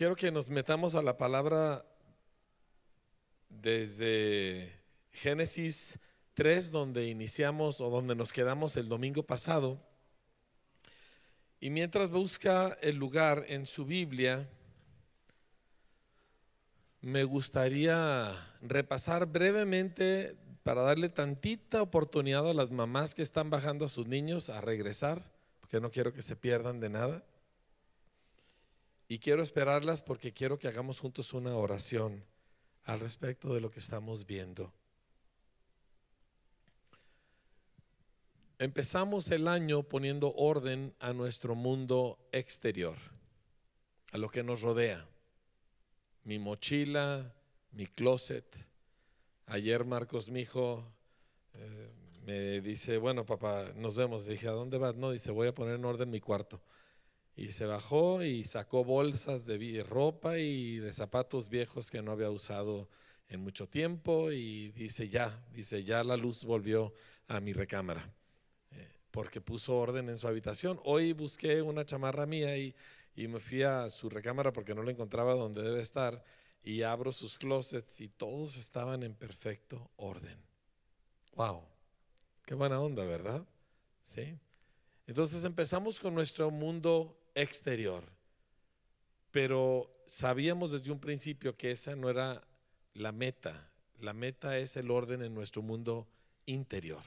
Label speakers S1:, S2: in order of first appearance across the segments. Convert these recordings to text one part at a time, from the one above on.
S1: quiero que nos metamos a la palabra desde Génesis 3, donde iniciamos o donde nos quedamos el domingo pasado. Y mientras busca el lugar en su Biblia, me gustaría repasar brevemente para darle tantita oportunidad a las mamás que están bajando a sus niños a regresar, porque no quiero que se pierdan de nada. Y quiero esperarlas porque quiero que hagamos juntos una oración al respecto de lo que estamos viendo. Empezamos el año poniendo orden a nuestro mundo exterior, a lo que nos rodea. Mi mochila, mi closet. Ayer Marcos, mi hijo, eh, me dice, bueno, papá, nos vemos. Le dije, ¿a dónde vas? No, dice, voy a poner en orden mi cuarto. Y se bajó y sacó bolsas de ropa y de zapatos viejos que no había usado en mucho tiempo y dice ya, dice ya la luz volvió a mi recámara eh, porque puso orden en su habitación. Hoy busqué una chamarra mía y, y me fui a su recámara porque no la encontraba donde debe estar y abro sus closets y todos estaban en perfecto orden. ¡Wow! Qué buena onda, ¿verdad? Sí. Entonces empezamos con nuestro mundo exterior. Pero sabíamos desde un principio que esa no era la meta. La meta es el orden en nuestro mundo interior.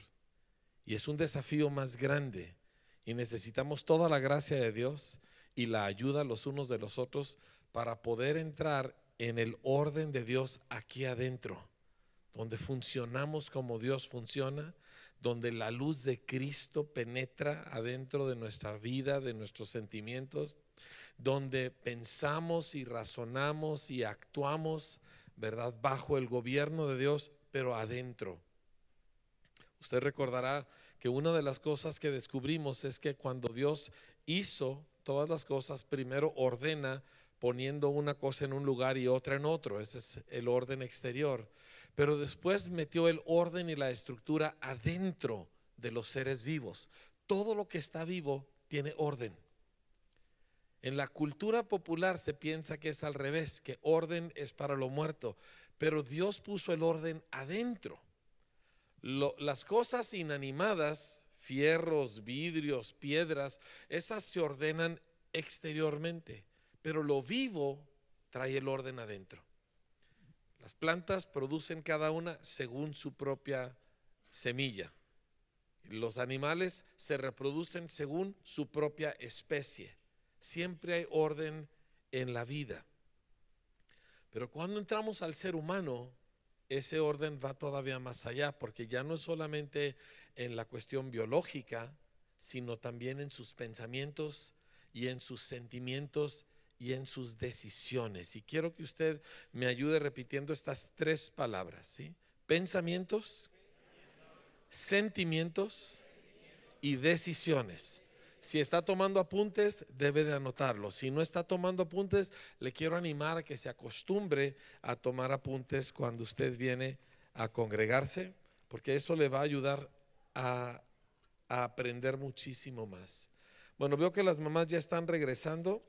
S1: Y es un desafío más grande. Y necesitamos toda la gracia de Dios y la ayuda los unos de los otros para poder entrar en el orden de Dios aquí adentro, donde funcionamos como Dios funciona donde la luz de Cristo penetra adentro de nuestra vida, de nuestros sentimientos, donde pensamos y razonamos y actuamos, ¿verdad? Bajo el gobierno de Dios, pero adentro. Usted recordará que una de las cosas que descubrimos es que cuando Dios hizo todas las cosas, primero ordena poniendo una cosa en un lugar y otra en otro. Ese es el orden exterior. Pero después metió el orden y la estructura adentro de los seres vivos. Todo lo que está vivo tiene orden. En la cultura popular se piensa que es al revés, que orden es para lo muerto, pero Dios puso el orden adentro. las cosas inanimadas, fierros, vidrios, piedras, esas se ordenan exteriormente, pero lo vivo trae el orden adentro. Las plantas producen cada una según su propia semilla. Los animales se reproducen según su propia especie. Siempre hay orden en la vida. Pero cuando entramos al ser humano, ese orden va todavía más allá, porque ya no es solamente en la cuestión biológica, sino también en sus pensamientos y en sus sentimientos y en sus decisiones. Y quiero que usted me ayude repitiendo estas tres palabras, Pensamientos, sentimientos y decisiones. Si está tomando apuntes, debe de anotarlo. Si no está tomando apuntes, le quiero animar a que se acostumbre a tomar apuntes cuando usted viene a congregarse, porque eso le va a ayudar a, a aprender muchísimo más. Bueno, veo que las mamás ya están regresando.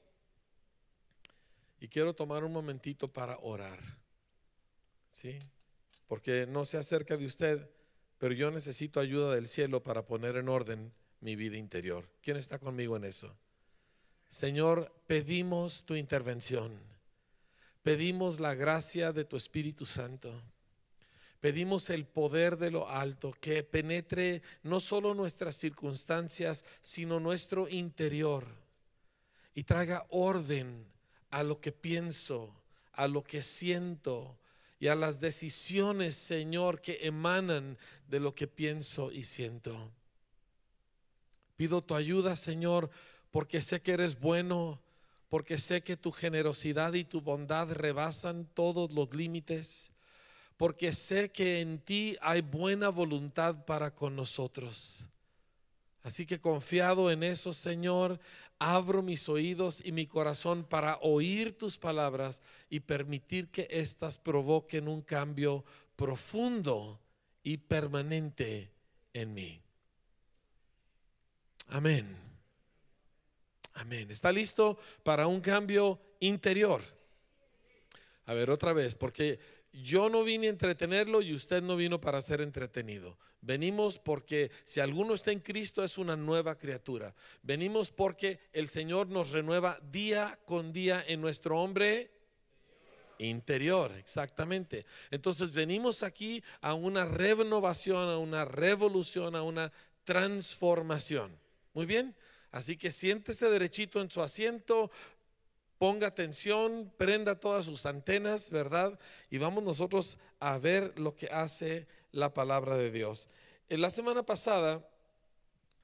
S1: Y quiero tomar un momentito para orar. ¿Sí? Porque no se acerca de usted, pero yo necesito ayuda del cielo para poner en orden mi vida interior. ¿Quién está conmigo en eso? Señor, pedimos tu intervención. Pedimos la gracia de tu Espíritu Santo. Pedimos el poder de lo alto que penetre no solo nuestras circunstancias, sino nuestro interior y traiga orden a lo que pienso, a lo que siento y a las decisiones, Señor, que emanan de lo que pienso y siento. Pido tu ayuda, Señor, porque sé que eres bueno, porque sé que tu generosidad y tu bondad rebasan todos los límites, porque sé que en ti hay buena voluntad para con nosotros. Así que confiado en eso, Señor, abro mis oídos y mi corazón para oír tus palabras y permitir que éstas provoquen un cambio profundo y permanente en mí. Amén. Amén. ¿Está listo para un cambio interior? A ver, otra vez, porque yo no vine a entretenerlo y usted no vino para ser entretenido. Venimos porque si alguno está en Cristo es una nueva criatura. Venimos porque el Señor nos renueva día con día en nuestro hombre interior, exactamente. Entonces venimos aquí a una renovación, a una revolución, a una transformación. Muy bien. Así que siéntese derechito en su asiento, ponga atención, prenda todas sus antenas, ¿verdad? Y vamos nosotros a ver lo que hace la palabra de Dios. En la semana pasada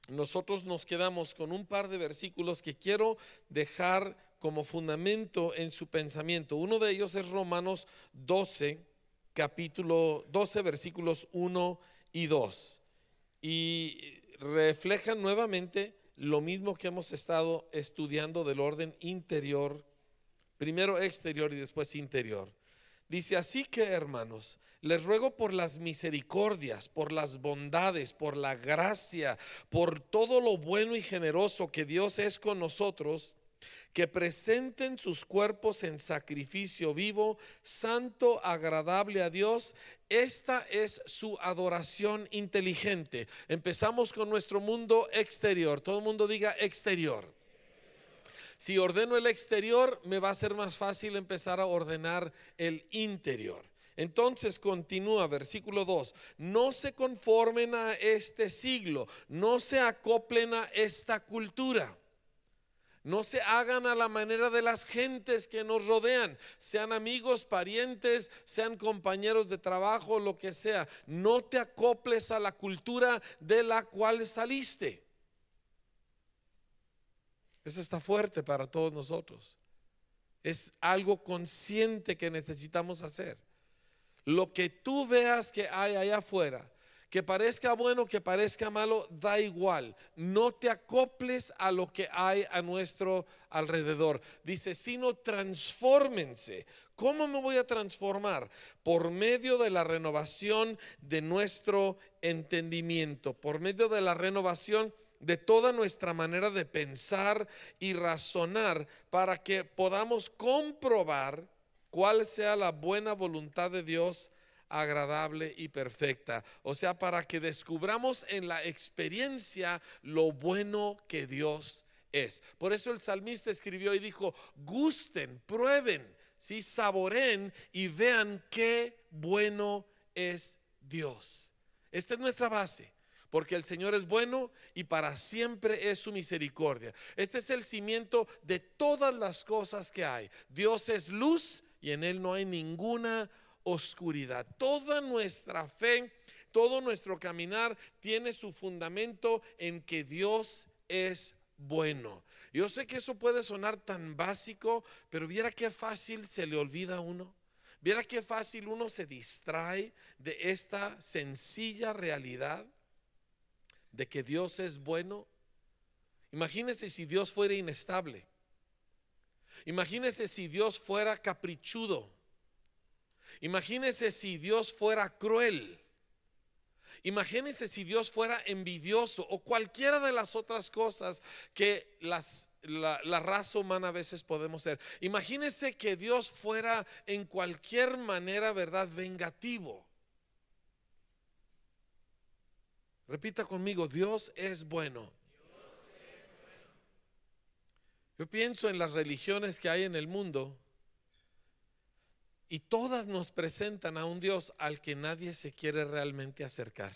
S1: nosotros nos quedamos con un par de versículos que quiero dejar como fundamento en su pensamiento. Uno de ellos es Romanos 12, capítulo 12, versículos 1 y 2. Y reflejan nuevamente lo mismo que hemos estado estudiando del orden interior, primero exterior y después interior. Dice, así que hermanos, les ruego por las misericordias, por las bondades, por la gracia, por todo lo bueno y generoso que Dios es con nosotros, que presenten sus cuerpos en sacrificio vivo, santo, agradable a Dios, esta es su adoración inteligente. Empezamos con nuestro mundo exterior. Todo el mundo diga exterior. Si ordeno el exterior, me va a ser más fácil empezar a ordenar el interior. Entonces continúa versículo 2, no se conformen a este siglo, no se acoplen a esta cultura no se hagan a la manera de las gentes que nos rodean, sean amigos, parientes, sean compañeros de trabajo, lo que sea. No te acoples a la cultura de la cual saliste. Eso está fuerte para todos nosotros. Es algo consciente que necesitamos hacer. Lo que tú veas que hay allá afuera, que parezca bueno, que parezca malo, da igual. No te acoples a lo que hay a nuestro alrededor. Dice, sino transfórmense. ¿Cómo me voy a transformar? Por medio de la renovación de nuestro entendimiento, por medio de la renovación de toda nuestra manera de pensar y razonar para que podamos comprobar cuál sea la buena voluntad de Dios agradable y perfecta. O sea, para que descubramos en la experiencia lo bueno que Dios es. Por eso el salmista escribió y dijo, gusten, prueben, si saboren y vean qué bueno es Dios. Esta es nuestra base porque el Señor es bueno y para siempre es su misericordia. Este es el cimiento de todas las cosas que hay. Dios es luz y en Él no hay ninguna oscuridad. Toda nuestra fe, todo nuestro caminar tiene su fundamento en que Dios es bueno. Yo sé que eso puede sonar tan básico, pero viera qué fácil se le olvida a uno. Viera qué fácil uno se distrae de esta sencilla realidad de que Dios es bueno. Imagínese si Dios fuera inestable. Imagínese si Dios fuera caprichudo. Imagínese si Dios fuera cruel. imagínese si Dios fuera envidioso o cualquiera de las otras cosas que la, la, raza humana a veces podemos ser. Imagínese que Dios fuera en cualquier manera, ¿verdad?, vengativo. Repita conmigo, Dios es bueno. Yo pienso en las religiones que hay en el mundo y todas nos presentan a un Dios al que nadie se quiere realmente acercar.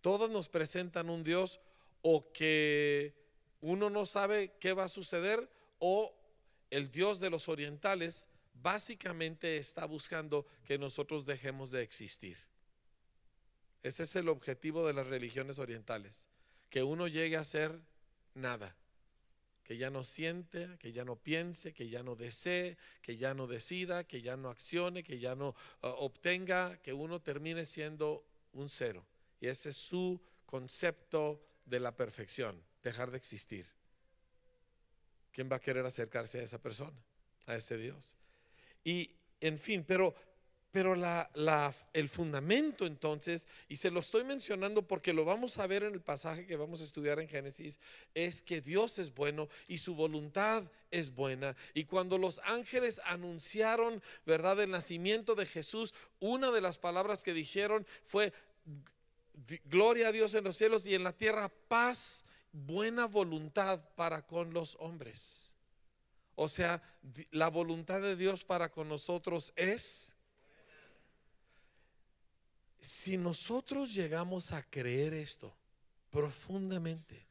S1: Todas nos presentan un Dios o que uno no sabe qué va a suceder o el Dios de los orientales básicamente está buscando que nosotros dejemos de existir. Ese es el objetivo de las religiones orientales, que uno llegue a ser nada que ya no siente, que ya no piense, que ya no desee, que ya no decida, que ya no accione, que ya no ah, obtenga, que uno termine siendo un cero. Y ese es su concepto de la perfección, dejar de existir. ¿Quién va a querer acercarse a esa persona, a ese Dios? Y, en fin, pero pero el fundamento entonces, y se lo estoy mencionando porque lo vamos a ver en el pasaje que vamos a estudiar en Génesis, es que Dios es bueno y su voluntad es buena. Y cuando los ángeles anunciaron, ¿verdad?, el nacimiento de Jesús, una de las palabras que dijeron fue, gloria a Dios en los cielos y en la tierra, paz, buena voluntad para con los hombres. O sea, la voluntad de Dios para con nosotros es si nosotros llegamos a creer esto profundamente,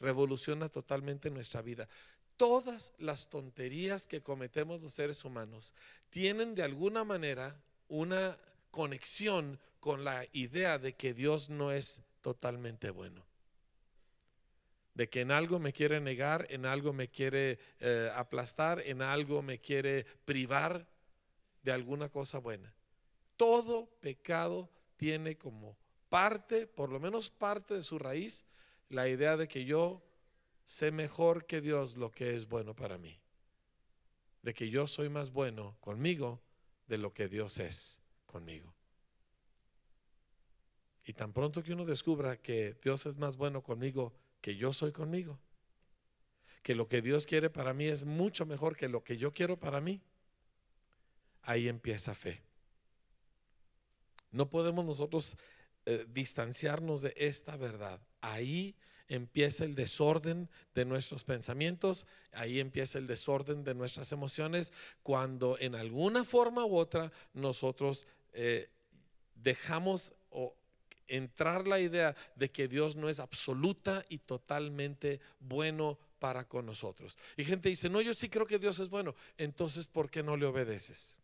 S1: revoluciona totalmente nuestra vida. Todas las tonterías que cometemos los seres humanos tienen de alguna manera una conexión con la idea de que Dios no es totalmente bueno. De que en algo me quiere negar, en algo me quiere eh, aplastar, en algo me quiere privar de alguna cosa buena todo pecado tiene como parte, por lo menos parte de su raíz, la idea de que yo sé mejor que Dios lo que es bueno para mí, de que yo soy más bueno conmigo de lo que Dios es conmigo. Y tan pronto que uno descubra que Dios es más bueno conmigo que yo soy conmigo, que lo que Dios quiere para mí es mucho mejor que lo que yo quiero para mí, ahí empieza fe. No podemos nosotros eh, distanciarnos de esta verdad. Ahí empieza el desorden de nuestros pensamientos, ahí empieza el desorden de nuestras emociones, cuando en alguna forma u otra nosotros eh, dejamos o entrar la idea de que Dios no es absoluta y totalmente bueno para con nosotros. Y gente dice, no, yo sí creo que Dios es bueno, entonces ¿por qué no le obedeces?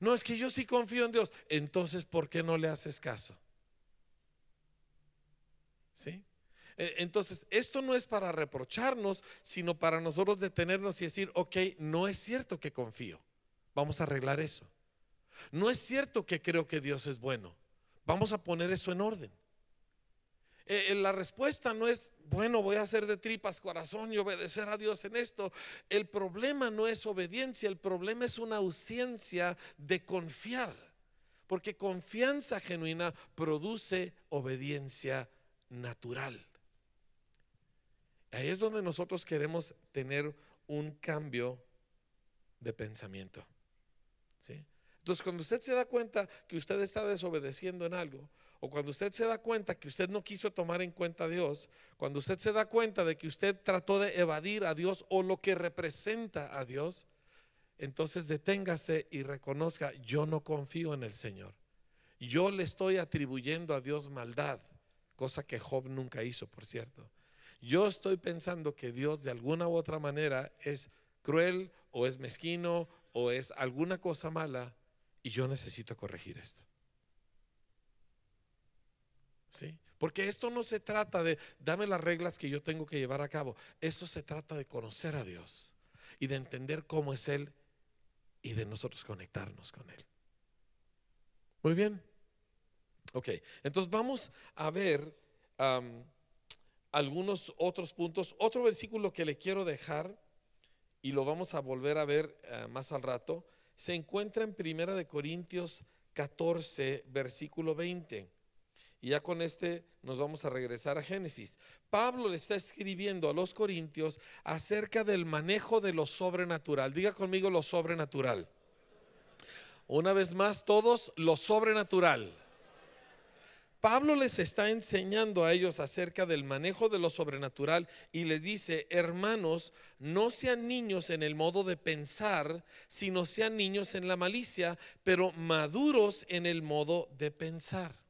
S1: No, es que yo sí confío en Dios. Entonces, ¿por qué no le haces caso? ¿Sí? E, entonces, esto no es para reprocharnos, sino para nosotros detenernos y decir, ok, no es cierto que confío. Vamos a arreglar eso. No es cierto que creo que Dios es bueno. Vamos a poner eso en orden. Eh, eh, la respuesta no es, bueno, voy a hacer de tripas corazón y obedecer a Dios en esto. El problema no es obediencia, el problema es una ausencia de confiar. Porque confianza genuina produce obediencia natural. Ahí es donde nosotros queremos tener un cambio de pensamiento. Entonces, cuando usted se da cuenta que usted está desobedeciendo en algo, o cuando usted se da cuenta que usted no quiso tomar en cuenta a Dios, cuando usted se da cuenta de que usted trató de evadir a Dios o lo que representa a Dios, entonces deténgase y reconozca, yo no confío en el Señor. Yo le estoy atribuyendo a Dios maldad, cosa que Job nunca hizo, por cierto. Yo estoy pensando que Dios de alguna u otra manera es cruel o es mezquino o es alguna cosa mala y yo necesito corregir esto. Porque esto no se trata de, dame las reglas que yo tengo que llevar a cabo. Esto se trata de conocer a Dios y de entender cómo es Él y de nosotros conectarnos con Él. Muy bien. Ok, entonces vamos a ver algunos otros puntos. Otro versículo que le quiero dejar y lo vamos a volver a ver eh, más al rato, se encuentra en Primera de Corintios 14, versículo 20. Y ya con este nos vamos a regresar a Génesis. Pablo le está escribiendo a los corintios acerca del manejo de lo sobrenatural. Diga conmigo lo sobrenatural. Una vez más, todos lo sobrenatural. Pablo les está enseñando a ellos acerca del manejo de lo sobrenatural y les dice, hermanos, no sean niños en el modo de pensar, sino sean niños en la malicia, pero maduros en el modo de pensar.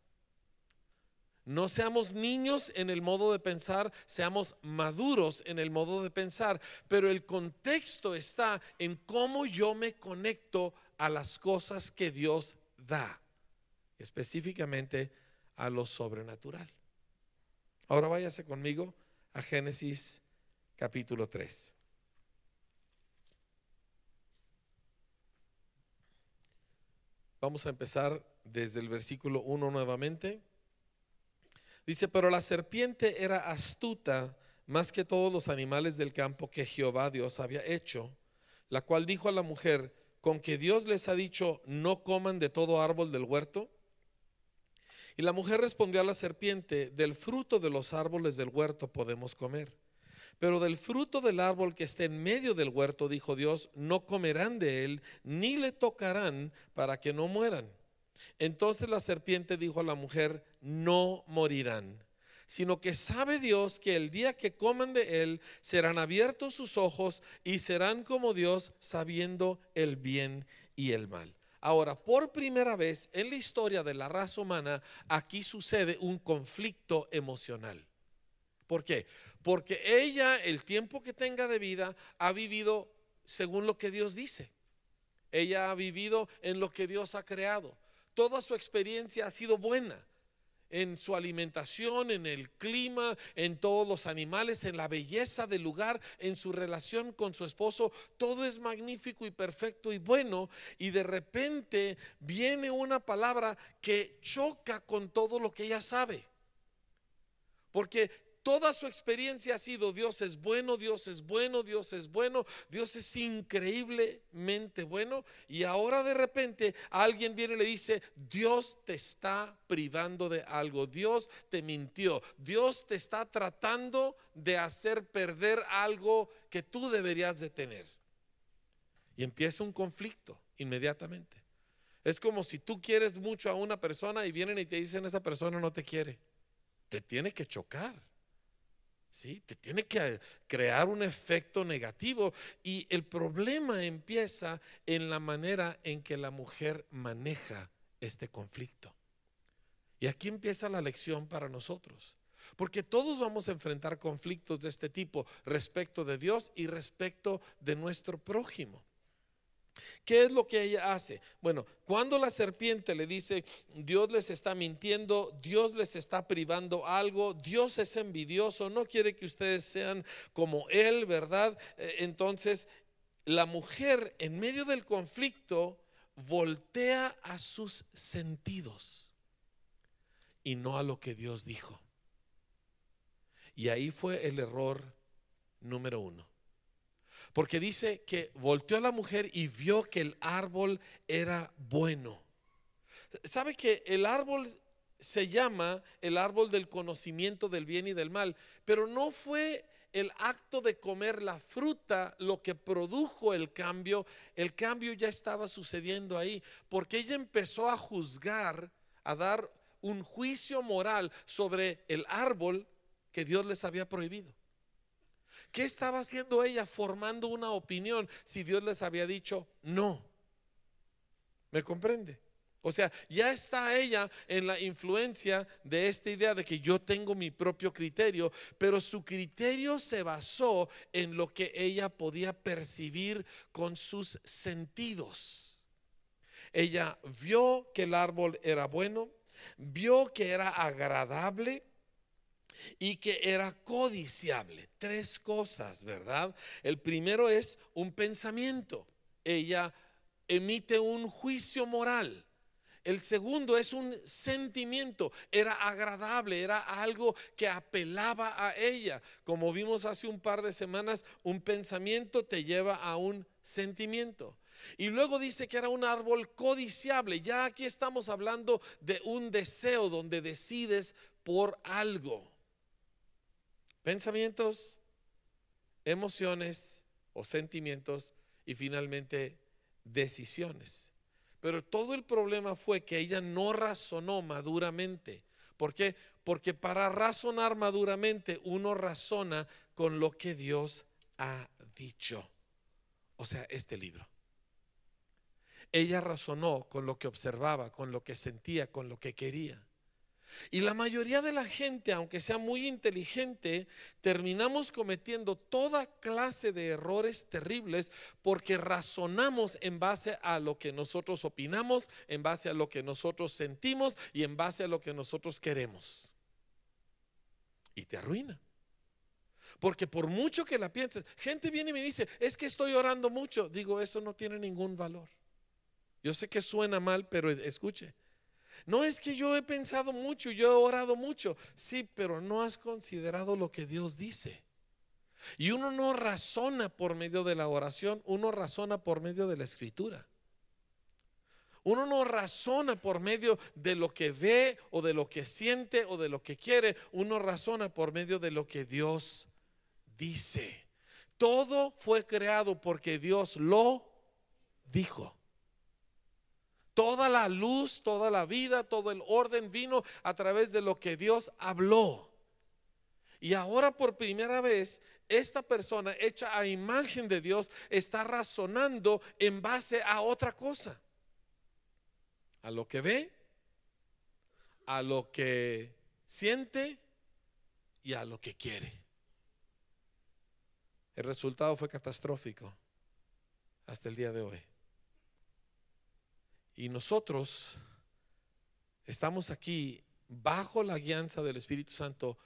S1: No seamos niños en el modo de pensar, seamos maduros en el modo de pensar, pero el contexto está en cómo yo me conecto a las cosas que Dios da, específicamente a lo sobrenatural. Ahora váyase conmigo a Génesis capítulo 3. Vamos a empezar desde el versículo 1 nuevamente. Dice, pero la serpiente era astuta más que todos los animales del campo que Jehová Dios había hecho, la cual dijo a la mujer, con que Dios les ha dicho, no coman de todo árbol del huerto. Y la mujer respondió a la serpiente, del fruto de los árboles del huerto podemos comer. Pero del fruto del árbol que esté en medio del huerto, dijo Dios, no comerán de él, ni le tocarán para que no mueran. Entonces la serpiente dijo a la mujer, no morirán, sino que sabe Dios que el día que coman de él serán abiertos sus ojos y serán como Dios sabiendo el bien y el mal. Ahora, por primera vez en la historia de la raza humana, aquí sucede un conflicto emocional. ¿Por qué? Porque ella, el tiempo que tenga de vida, ha vivido según lo que Dios dice. Ella ha vivido en lo que Dios ha creado. Toda su experiencia ha sido buena en su alimentación, en el clima, en todos los animales, en la belleza del lugar, en su relación con su esposo. Todo es magnífico y perfecto y bueno. Y de repente viene una palabra que choca con todo lo que ella sabe. Porque toda su experiencia ha sido Dios es bueno, Dios es bueno, Dios es bueno, Dios es increíblemente bueno. Y ahora de repente alguien viene y le dice, Dios te está privando de algo, Dios te mintió, Dios te está tratando de hacer perder algo que tú deberías de tener. Y empieza un conflicto inmediatamente. Es como si tú quieres mucho a una persona y vienen y te dicen esa persona no te quiere. Te tiene que chocar. ¿sí? Te tiene que eh, crear un efecto negativo y el problema empieza en la manera en que la mujer maneja este conflicto. Y aquí empieza la lección para nosotros. Porque todos vamos a enfrentar conflictos de este tipo respecto de Dios y respecto de nuestro prójimo. ¿Qué es lo que ella hace? Bueno, cuando la serpiente le dice, Dios les está mintiendo, Dios les está privando algo, Dios es envidioso, no quiere que ustedes sean como Él, ¿verdad? Eh, entonces, la mujer en medio del conflicto voltea a sus sentidos y no a lo que Dios dijo. Y ahí fue el error número uno. Porque dice que volteó a la mujer y vio que el árbol era bueno. ¿Sabe que el árbol se llama el árbol del conocimiento del bien y del mal? Pero no fue el acto de comer la fruta lo que produjo el cambio, el cambio ya estaba sucediendo ahí, porque ella empezó a juzgar, a dar un juicio moral sobre el árbol que Dios les había prohibido. ¿Qué estaba haciendo ella formando una opinión si Dios les había dicho no? ¿Me comprende? O sea, ya está ella en la influencia de esta idea de que yo tengo mi propio criterio, pero su criterio se basó en lo que ella podía percibir con sus sentidos. Ella vio que el árbol era bueno, vio que era agradable, y que era codiciable. Tres cosas, ¿verdad? El primero es un pensamiento. Ella emite un juicio moral. El segundo es un sentimiento, era agradable, era algo que apelaba a ella. Como vimos hace un par de semanas, un pensamiento te lleva a un sentimiento. Y luego dice que era un árbol codiciable. Ya aquí estamos hablando de un deseo donde decides por algo. Pensamientos, emociones o sentimientos y finalmente decisiones. Pero todo el problema fue que ella no razonó maduramente. ¿Por qué? Porque para razonar maduramente uno razona con lo que Dios ha dicho. O sea, este libro. Ella razonó con lo que observaba, con lo que sentía, con lo que quería. Y la mayoría de la gente, aunque sea muy inteligente, terminamos cometiendo toda clase de errores terribles porque razonamos en base a lo que nosotros opinamos, en base a lo que nosotros sentimos y en base a lo que nosotros queremos. Y te arruina. Porque por mucho que la pienses, gente viene y me dice, es que estoy orando mucho. Digo, eso no tiene ningún valor. Yo sé que suena mal, pero escuche, no es que yo he pensado mucho, yo he orado mucho. Sí, pero no has considerado lo que Dios dice. Y uno no razona por medio de la oración, uno razona por medio de la escritura. Uno no razona por medio de lo que ve o de lo que siente o de lo que quiere, uno razona por medio de lo que Dios dice. Todo fue creado porque Dios lo dijo. Toda la luz, toda la vida, todo el orden vino a través de lo que Dios habló. Y ahora por primera vez, esta persona hecha a imagen de Dios está razonando en base a otra cosa. A lo que ve, a lo que siente y a lo que quiere. El resultado fue catastrófico hasta el día de hoy. Y nosotros estamos aquí bajo la guianza del Espíritu Santo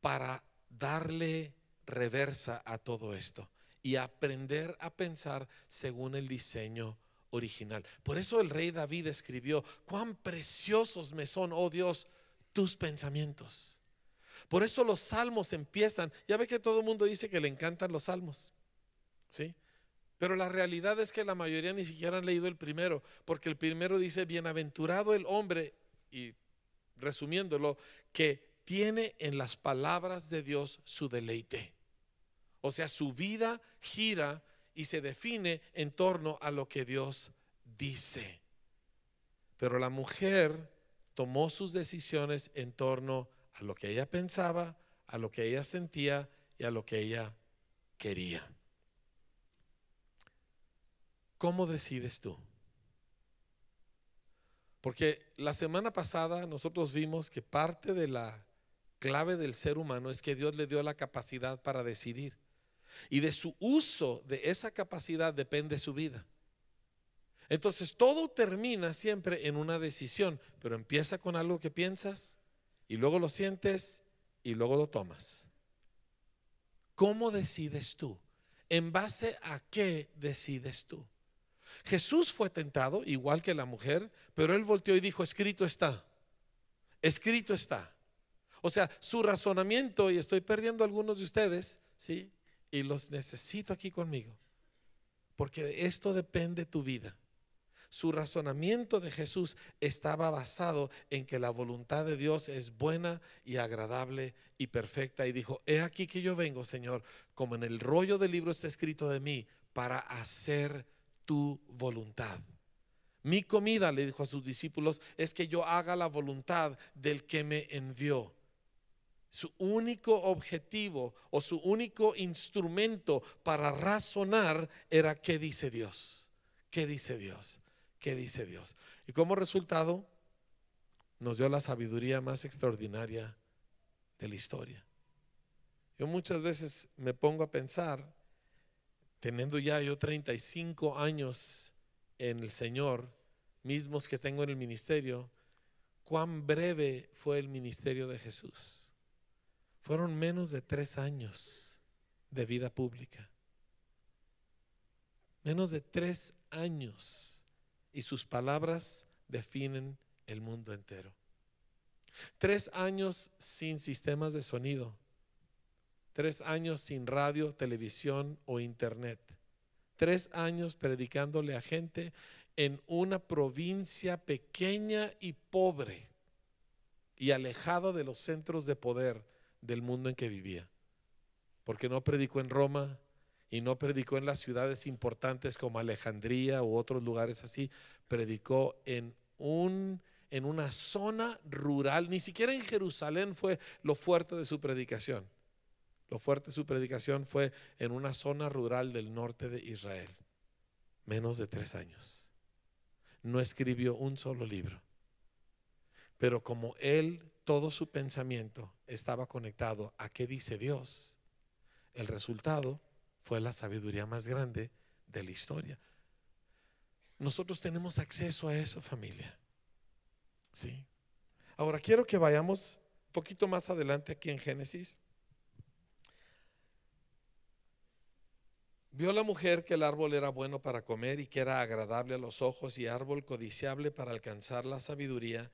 S1: para darle reversa a todo esto y aprender a pensar según el diseño original. Por eso el rey David escribió, cuán preciosos me son, oh Dios, tus pensamientos. Por eso los salmos empiezan, ya ve que todo el mundo dice que le encantan los salmos. ¿Sí? Pero la realidad es que la mayoría ni siquiera han leído el primero, porque el primero dice, bienaventurado el hombre, y resumiéndolo, que tiene en las palabras de Dios su deleite. O sea, su vida gira y se define en torno a lo que Dios dice. Pero la mujer tomó sus decisiones en torno a lo que ella pensaba, a lo que ella sentía y a lo que ella quería. ¿Cómo decides tú? Porque la semana pasada nosotros vimos que parte de la clave del ser humano es que Dios le dio la capacidad para decidir. Y de su uso de esa capacidad depende su vida. Entonces todo termina siempre en una decisión, pero empieza con algo que piensas y luego lo sientes y luego lo tomas. ¿Cómo decides tú? ¿En base a qué decides tú? Jesús fue tentado, igual que la mujer, pero él volteó y dijo, escrito está, escrito está. O sea, su razonamiento, y estoy perdiendo algunos de ustedes, ¿sí? Y los necesito aquí conmigo, porque esto depende tu vida. Su razonamiento de Jesús estaba basado en que la voluntad de Dios es buena y agradable y perfecta. Y dijo, he aquí que yo vengo, Señor, como en el rollo del libro está escrito de mí, para hacer tu voluntad. Mi comida, le dijo a sus discípulos, es que yo haga la voluntad del que me envió. Su único objetivo o su único instrumento para razonar era qué dice Dios, qué dice Dios, qué dice Dios. Y como resultado, nos dio la sabiduría más extraordinaria de la historia. Yo muchas veces me pongo a pensar teniendo ya yo 35 años en el Señor, mismos que tengo en el ministerio, cuán breve fue el ministerio de Jesús. Fueron menos de tres años de vida pública. Menos de tres años. Y sus palabras definen el mundo entero. Tres años sin sistemas de sonido, Tres años sin radio, televisión o internet. Tres años predicándole a gente en una provincia pequeña y pobre y alejada de los centros de poder del mundo en que vivía. Porque no predicó en Roma y no predicó en las ciudades importantes como Alejandría u otros lugares así. Predicó en un en una zona rural, ni siquiera en Jerusalén fue lo fuerte de su predicación. Lo fuerte de su predicación fue en una zona rural del norte de Israel. Menos de tres años. No escribió un solo libro. Pero como él, todo su pensamiento estaba conectado a qué dice Dios, el resultado fue la sabiduría más grande de la historia. Nosotros tenemos acceso a eso, familia. Sí. Ahora quiero que vayamos un poquito más adelante aquí en Génesis. Vio la mujer que el árbol era bueno para comer y que era agradable a los ojos y árbol codiciable para alcanzar la sabiduría,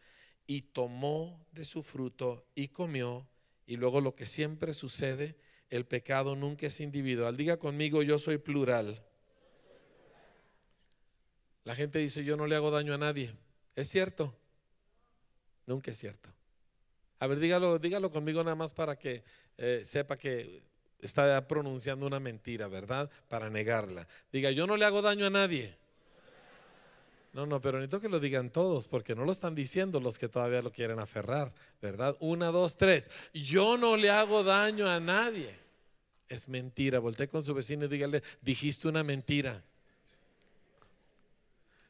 S1: y tomó de su fruto y comió, y luego lo que siempre sucede, el pecado nunca es individual. Diga conmigo, yo soy plural. La gente dice, yo no le hago daño a nadie. ¿Es cierto? Nunca es cierto. A ver, dígalo, dígalo conmigo nada más para que eh, sepa que está pronunciando una mentira, ¿verdad? Para negarla. Diga, yo no le hago daño a nadie. No, no, pero necesito que lo digan todos, porque no lo están diciendo los que todavía lo quieren aferrar, ¿verdad? Una, dos, tres. Yo no le hago daño a nadie. Es mentira. voltee con su vecino y dígale, dijiste una mentira.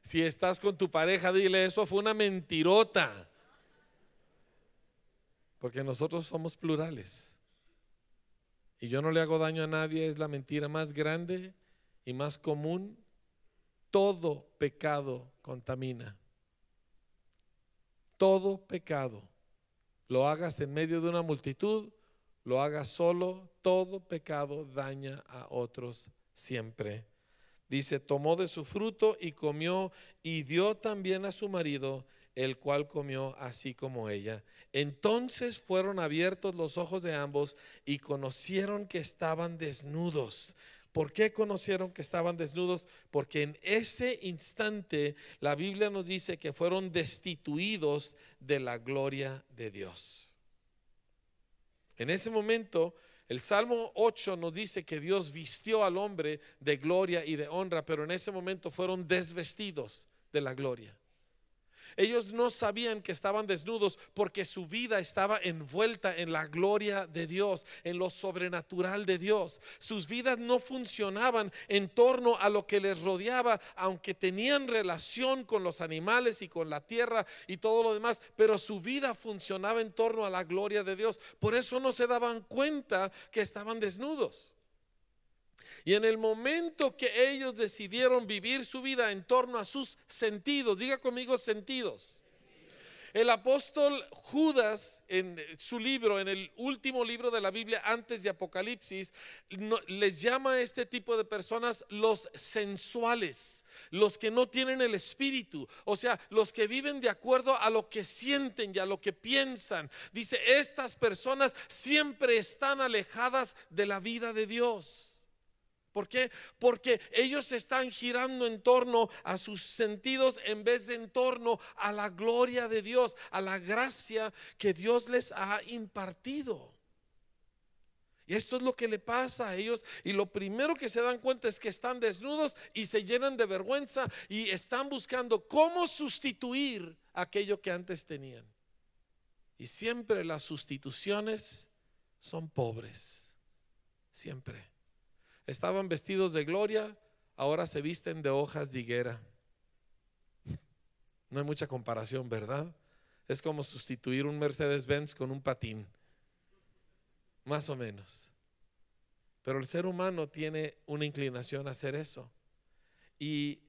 S1: Si estás con tu pareja, dile, eso fue una mentirota. Porque nosotros somos plurales y yo no le hago daño a nadie es la mentira más grande y más común. Todo pecado contamina. Todo pecado. Lo hagas en medio de una multitud, lo hagas solo, todo pecado daña a otros siempre. Dice, tomó de su fruto y comió y dio también a su marido el cual comió así como ella. Entonces fueron abiertos los ojos de ambos y conocieron que estaban desnudos. ¿Por qué conocieron que estaban desnudos? Porque en ese instante la Biblia nos dice que fueron destituidos de la gloria de Dios. En ese momento, el Salmo 8 nos dice que Dios vistió al hombre de gloria y de honra, pero en ese momento fueron desvestidos de la gloria. Ellos no sabían que estaban desnudos porque su vida estaba envuelta en la gloria de Dios, en lo sobrenatural de Dios. Sus vidas no funcionaban en torno a lo que les rodeaba, aunque tenían relación con los animales y con la tierra y todo lo demás, pero su vida funcionaba en torno a la gloria de Dios. Por eso no se daban cuenta que estaban desnudos. Y en el momento que ellos decidieron vivir su vida en torno a sus sentidos, diga conmigo sentidos. El apóstol Judas, en su libro, en el último libro de la Biblia antes de Apocalipsis, les llama a este tipo de personas los sensuales, los que no tienen el espíritu, o sea, los que viven de acuerdo a lo que sienten y a lo que piensan. Dice, estas personas siempre están alejadas de la vida de Dios. ¿Por qué? Porque ellos están girando en torno a sus sentidos en vez de en torno a la gloria de Dios, a la gracia que Dios les ha impartido. Y esto es lo que le pasa a ellos. Y lo primero que se dan cuenta es que están desnudos y se llenan de vergüenza y están buscando cómo sustituir aquello que antes tenían. Y siempre las sustituciones son pobres. Siempre estaban vestidos de gloria, ahora se visten de hojas de higuera. No hay mucha comparación, ¿verdad? Es como sustituir un Mercedes-Benz con un patín, más o menos. Pero el ser humano tiene una inclinación a hacer eso. Y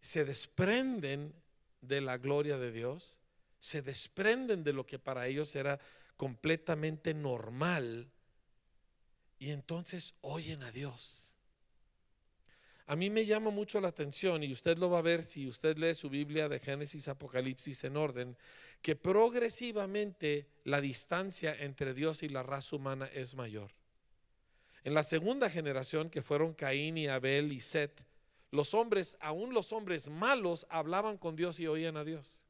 S1: se desprenden de la gloria de Dios, se desprenden de lo que para ellos era completamente normal y entonces oyen a Dios. A mí me llama mucho la atención, y usted lo va a ver si usted lee su Biblia de Génesis, Apocalipsis en orden, que progresivamente la distancia entre Dios y la raza humana es mayor. En la segunda generación, que fueron Caín y Abel y Set, los hombres, aún los hombres malos, hablaban con Dios y oían a Dios.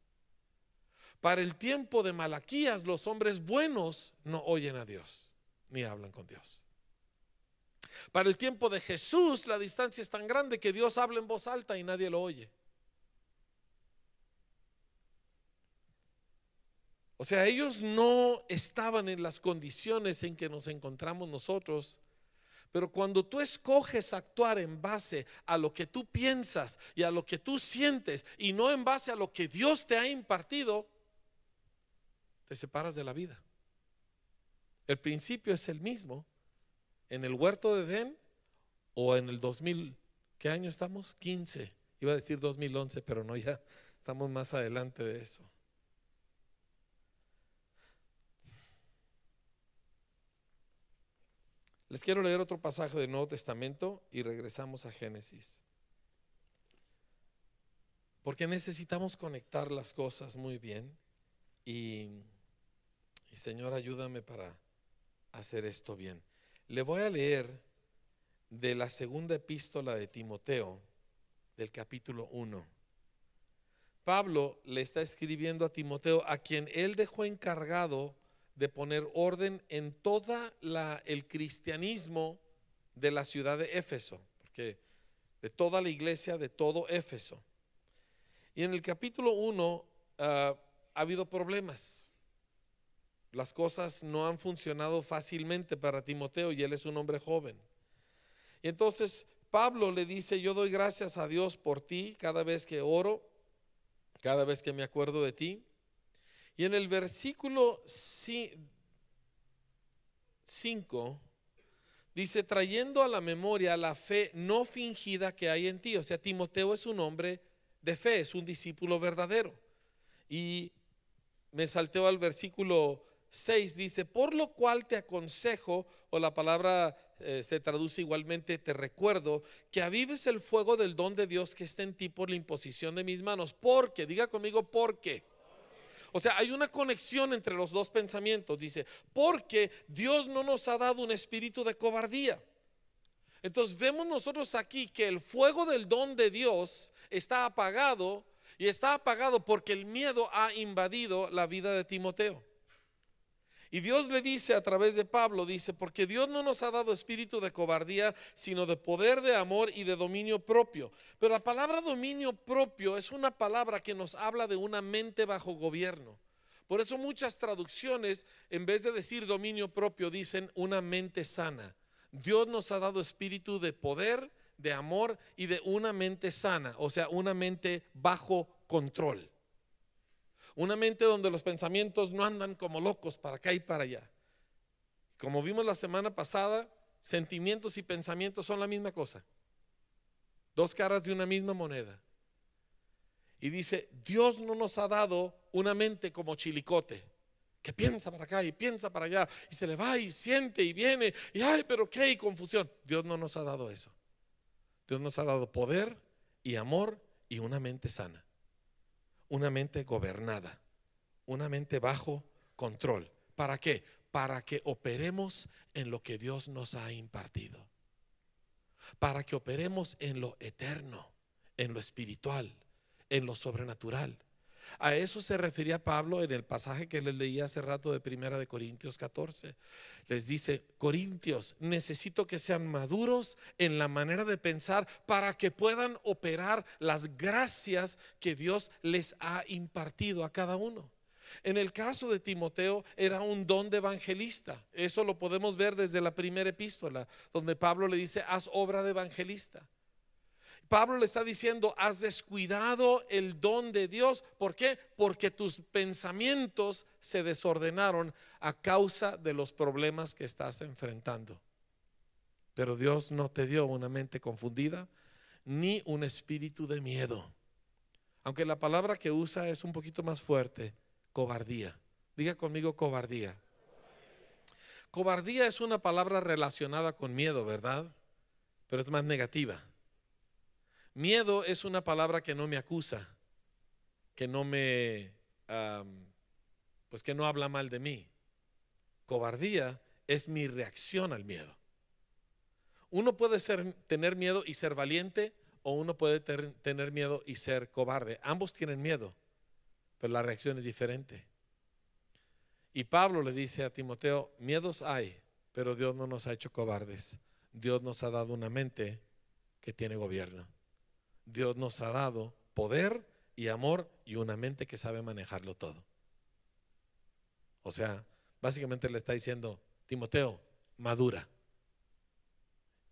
S1: Para el tiempo de Malaquías, los hombres buenos no oyen a Dios, ni hablan con Dios. Para el tiempo de Jesús la distancia es tan grande que Dios habla en voz alta y nadie lo oye. O sea, ellos no estaban en las condiciones en que nos encontramos nosotros. Pero cuando tú escoges actuar en base a lo que tú piensas y a lo que tú sientes y no en base a lo que Dios te ha impartido, te separas de la vida. El principio es el mismo, en el huerto de Edén o en el 2000, ¿qué año estamos? 15. Iba a decir 2011, pero no, ya estamos más adelante de eso. Les quiero leer otro pasaje del Nuevo Testamento y regresamos a Génesis. Porque necesitamos conectar las cosas muy bien y, y Señor, ayúdame para hacer esto bien. Le voy a leer de la segunda epístola de Timoteo, del capítulo 1. Pablo le está escribiendo a Timoteo, a quien él dejó encargado de poner orden en toda el cristianismo de la ciudad de Éfeso, porque de toda la iglesia, de todo Éfeso. Y en el capítulo 1 ah, ha habido problemas. Las cosas no han funcionado fácilmente para Timoteo y él es un hombre joven. Y entonces Pablo le dice, yo doy gracias a Dios por ti cada vez que oro, cada vez que me acuerdo de ti. Y en el versículo 5 dice, trayendo a la memoria la fe no fingida que hay en ti. O sea, Timoteo es un hombre de fe, es un discípulo verdadero. Y me salteo al versículo 6 dice, por lo cual te aconsejo, o la palabra eh, se traduce igualmente, te recuerdo, que avives el fuego del don de Dios que está en ti por la imposición de mis manos. Porque, diga conmigo, porque. O sea, hay una conexión entre los dos pensamientos. Dice, porque Dios no nos ha dado un espíritu de cobardía. Entonces vemos nosotros aquí que el fuego del don de Dios está apagado y está apagado porque el miedo ha invadido la vida de Timoteo. Y Dios le dice a través de Pablo, dice, porque Dios no nos ha dado espíritu de cobardía, sino de poder de amor y de dominio propio. Pero la palabra dominio propio es una palabra que nos habla de una mente bajo gobierno. Por eso muchas traducciones, en vez de decir dominio propio, dicen una mente sana. Dios nos ha dado espíritu de poder, de amor y de una mente sana, o sea, una mente bajo control. Una mente donde los pensamientos no andan como locos para acá y para allá. Como vimos la semana pasada, sentimientos y pensamientos son la misma cosa. Dos caras de una misma moneda. Y dice, Dios no nos ha dado una mente como chilicote, que piensa para acá y piensa para allá, y se le va y siente y viene, y ay, pero qué, confusión. Dios no nos ha dado eso. Dios nos ha dado poder y amor y una mente sana una mente gobernada, una mente bajo control. ¿Para qué? Para que operemos en lo que Dios nos ha impartido. Para que operemos en lo eterno, en lo espiritual, en lo sobrenatural. A eso se refería Pablo en el pasaje que les leía hace rato de Primera de Corintios 14. Les dice, Corintios, necesito que sean maduros en la manera de pensar para que puedan operar las gracias que Dios les ha impartido a cada uno. En el caso de Timoteo era un don de evangelista. Eso lo podemos ver desde la primera epístola, donde Pablo le dice, haz obra de evangelista. Pablo le está diciendo, has descuidado el don de Dios. ¿Por qué? Porque tus pensamientos se desordenaron a causa de los problemas que estás enfrentando. Pero Dios no te dio una mente confundida ni un espíritu de miedo. Aunque la palabra que usa es un poquito más fuerte, cobardía. Diga conmigo cobardía. Cobardía es una palabra relacionada con miedo, ¿verdad? Pero es más negativa. Miedo es una palabra que no me acusa, que no me, pues que no habla mal de mí. Cobardía es mi reacción al miedo. Uno puede ser, tener miedo y ser valiente o uno puede tener miedo y ser cobarde. Ambos tienen miedo, pero la reacción es diferente. Y Pablo le dice a Timoteo, miedos hay, pero Dios no nos ha hecho cobardes. Dios nos ha dado una mente que tiene gobierno. Dios nos ha dado poder y amor y una mente que sabe manejarlo todo. O sea, básicamente le está diciendo, Timoteo, madura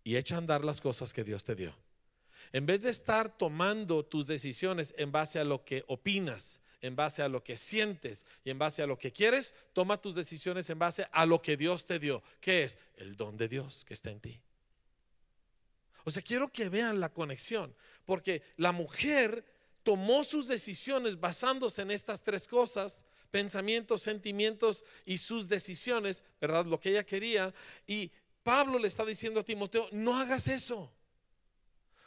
S1: y echa a andar las cosas que Dios te dio. En vez de estar tomando tus decisiones en base a lo que opinas, en base a lo que sientes y en base a lo que quieres, toma tus decisiones en base a lo que Dios te dio, que es el don de Dios que está en ti. O sea, quiero que vean la conexión, porque la mujer tomó sus decisiones basándose en estas tres cosas, pensamientos, sentimientos y sus decisiones, ¿verdad? Lo que ella quería. Y Pablo le está diciendo a Timoteo, no hagas eso.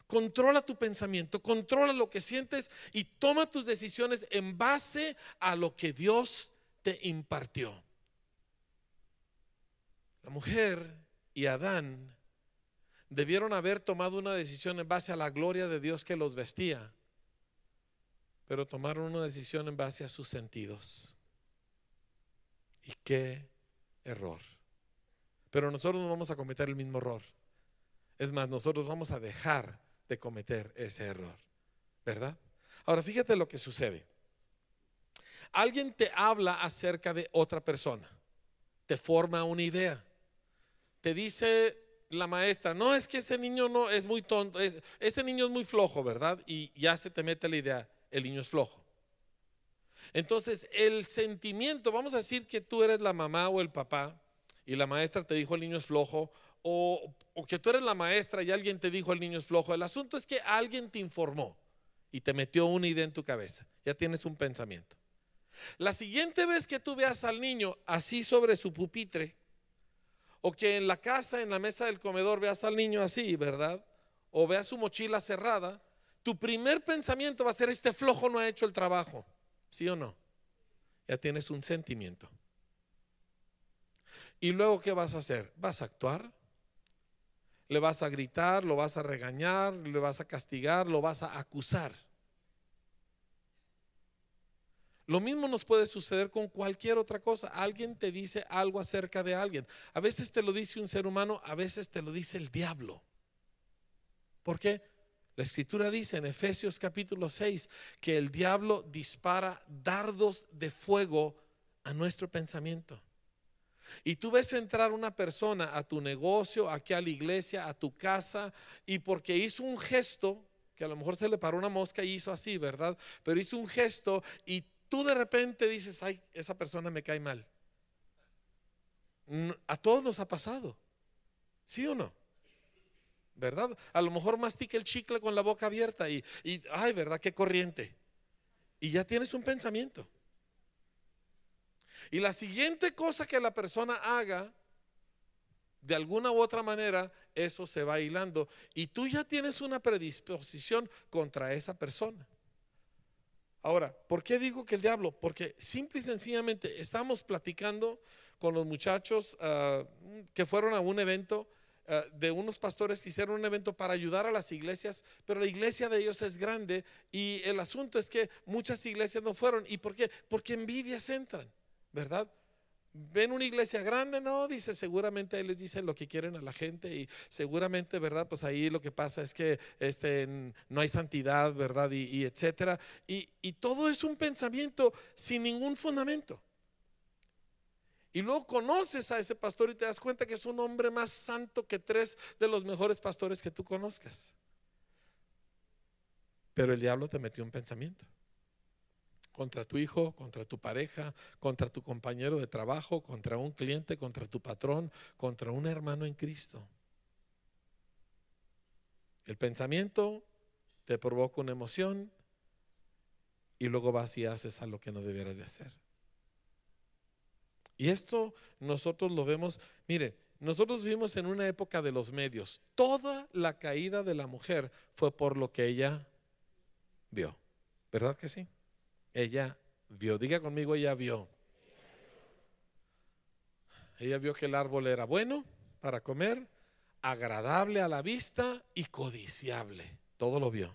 S1: Controla tu pensamiento, controla lo que sientes y toma tus decisiones en base a lo que Dios te impartió. La mujer y Adán debieron haber tomado una decisión en base a la gloria de Dios que los vestía, pero tomaron una decisión en base a sus sentidos. Y qué error. Pero nosotros no vamos a cometer el mismo error. Es más, nosotros vamos a dejar de cometer ese error. ¿Verdad? Ahora fíjate lo que sucede. Alguien te habla acerca de otra persona, te forma una idea, te dice la maestra, no, es que ese niño no es muy tonto, ese niño es muy flojo, ¿verdad? Y ya se te mete la idea, el niño es flojo. Entonces, el sentimiento, vamos a decir que tú eres la mamá o el papá y la maestra te dijo el niño es flojo, o, o que tú eres la maestra y alguien te dijo el niño es flojo. El asunto es que alguien te informó y te metió una idea en tu cabeza. Ya tienes un pensamiento. La siguiente vez que tú veas al niño así sobre su pupitre, o que en la casa, en la mesa del comedor, veas al niño así, ¿verdad? O veas su mochila cerrada. Tu primer pensamiento va a ser, este flojo no ha hecho el trabajo. ¿Sí o no? Ya tienes un sentimiento. ¿Y luego qué vas a hacer? ¿Vas a actuar? ¿Le vas a gritar? ¿Lo vas a regañar? ¿Le vas a castigar? ¿Lo vas a acusar? Lo mismo nos puede suceder con cualquier otra cosa. Alguien te dice algo acerca de alguien. A veces te lo dice un ser humano, a veces te lo dice el diablo. ¿Por qué? La escritura dice en Efesios capítulo 6 que el diablo dispara dardos de fuego a nuestro pensamiento. Y tú ves entrar una persona a tu negocio, aquí a la iglesia, a tu casa, y porque hizo un gesto, que a lo mejor se le paró una mosca y hizo así, ¿verdad? Pero hizo un gesto y tú de repente dices, ay, esa persona me cae mal. A todos nos ha pasado. ¿Sí o no? ¿Verdad? A lo mejor mastica el chicle con la boca abierta y, y ay, ¿verdad? Qué corriente. Y ya tienes un pensamiento. Y la siguiente cosa que la persona haga, de alguna u otra manera, eso se va hilando. Y tú ya tienes una predisposición contra esa persona. Ahora, ¿por qué digo que el diablo? Porque simple y sencillamente estamos platicando con los muchachos ah, que fueron a un evento ah, de unos pastores que hicieron un evento para ayudar a las iglesias, pero la iglesia de ellos es grande y el asunto es que muchas iglesias no fueron. ¿Y por qué? Porque envidias entran, ¿verdad? Ven una iglesia grande, no, dice, seguramente ahí les dicen lo que quieren a la gente y seguramente, ¿verdad? Pues ahí lo que pasa es que este, no hay santidad, ¿verdad? Y, etcétera. Y, y todo es un pensamiento sin ningún fundamento. Y luego conoces a ese pastor y te das cuenta que es un hombre más santo que tres de los mejores pastores que tú conozcas. Pero el diablo te metió un pensamiento contra tu hijo, contra tu pareja, contra tu compañero de trabajo, contra un cliente, contra tu patrón, contra un hermano en Cristo. El pensamiento te provoca una emoción y luego vas y haces a lo que no debieras de hacer. Y esto nosotros lo vemos, Mire, nosotros vivimos en una época de los medios. Toda la caída de la mujer fue por lo que ella vio. ¿Verdad que sí? Ella vio, diga conmigo, ella vio. Ella vio que el árbol era bueno para comer, agradable a la vista y codiciable. Todo lo vio.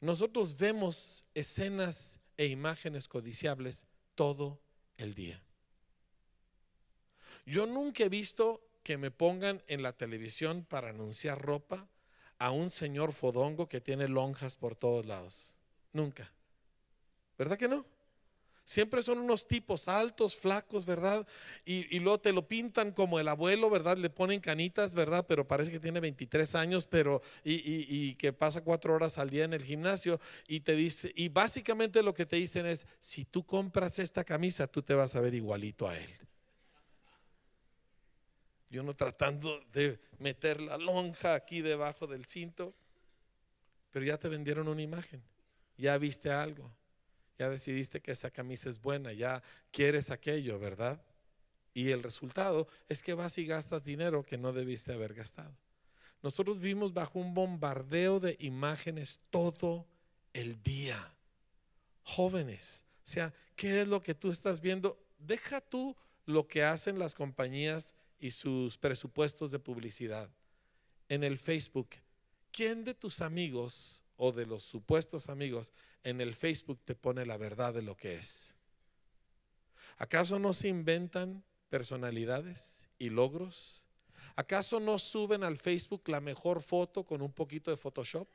S1: Nosotros vemos escenas e imágenes codiciables todo el día. Yo nunca he visto que me pongan en la televisión para anunciar ropa a un señor fodongo que tiene lonjas por todos lados. Nunca. ¿Verdad que no? Siempre son unos tipos altos, flacos, ¿verdad? Y, luego te lo pintan como el abuelo, ¿verdad? Le ponen canitas, ¿verdad? Pero parece que tiene 23 años, pero y, que pasa cuatro horas al día en el gimnasio y te dice, y básicamente lo que te dicen es, si tú compras esta camisa, tú te vas a ver igualito a él. yo no tratando de meter la lonja aquí debajo del cinto, pero ya te vendieron una imagen, ya viste algo ya decidiste que esa camisa es buena, ya quieres aquello, ¿verdad? Y el resultado es que vas y gastas dinero que no debiste haber gastado. Nosotros vivimos bajo un bombardeo de imágenes todo el día. Jóvenes, o sea, ¿qué es lo que tú estás viendo? Deja tú lo que hacen las compañías y sus presupuestos de publicidad. En el Facebook, ¿quién de tus amigos o de los supuestos amigos en el Facebook te pone la verdad de lo que es. ¿Acaso no se inventan personalidades y logros? ¿Acaso no suben al Facebook la mejor foto con un poquito de Photoshop?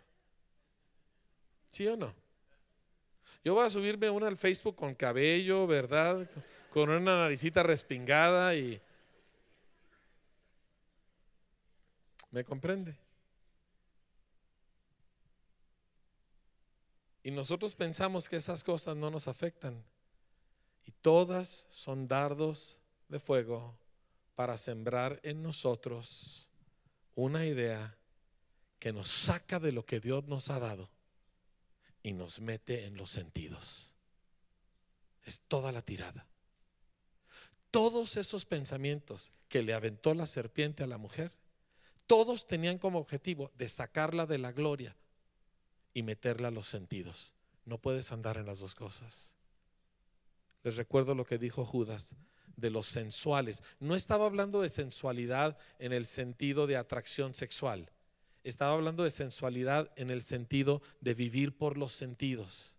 S1: ¿Sí o no? Yo voy a subirme una al Facebook con cabello, ¿verdad? Con una naricita respingada y... ¿Me comprende? Y nosotros pensamos que esas cosas no nos afectan. Y todas son dardos de fuego para sembrar en nosotros una idea que nos saca de lo que Dios nos ha dado y nos mete en los sentidos. Es toda la tirada. Todos esos pensamientos que le aventó la serpiente a la mujer, todos tenían como objetivo de sacarla de la gloria, y meterla a los sentidos. No puedes andar en las dos cosas. Les recuerdo lo que dijo Judas de los sensuales. No estaba hablando de sensualidad en el sentido de atracción sexual. Estaba hablando de sensualidad en el sentido de vivir por los sentidos.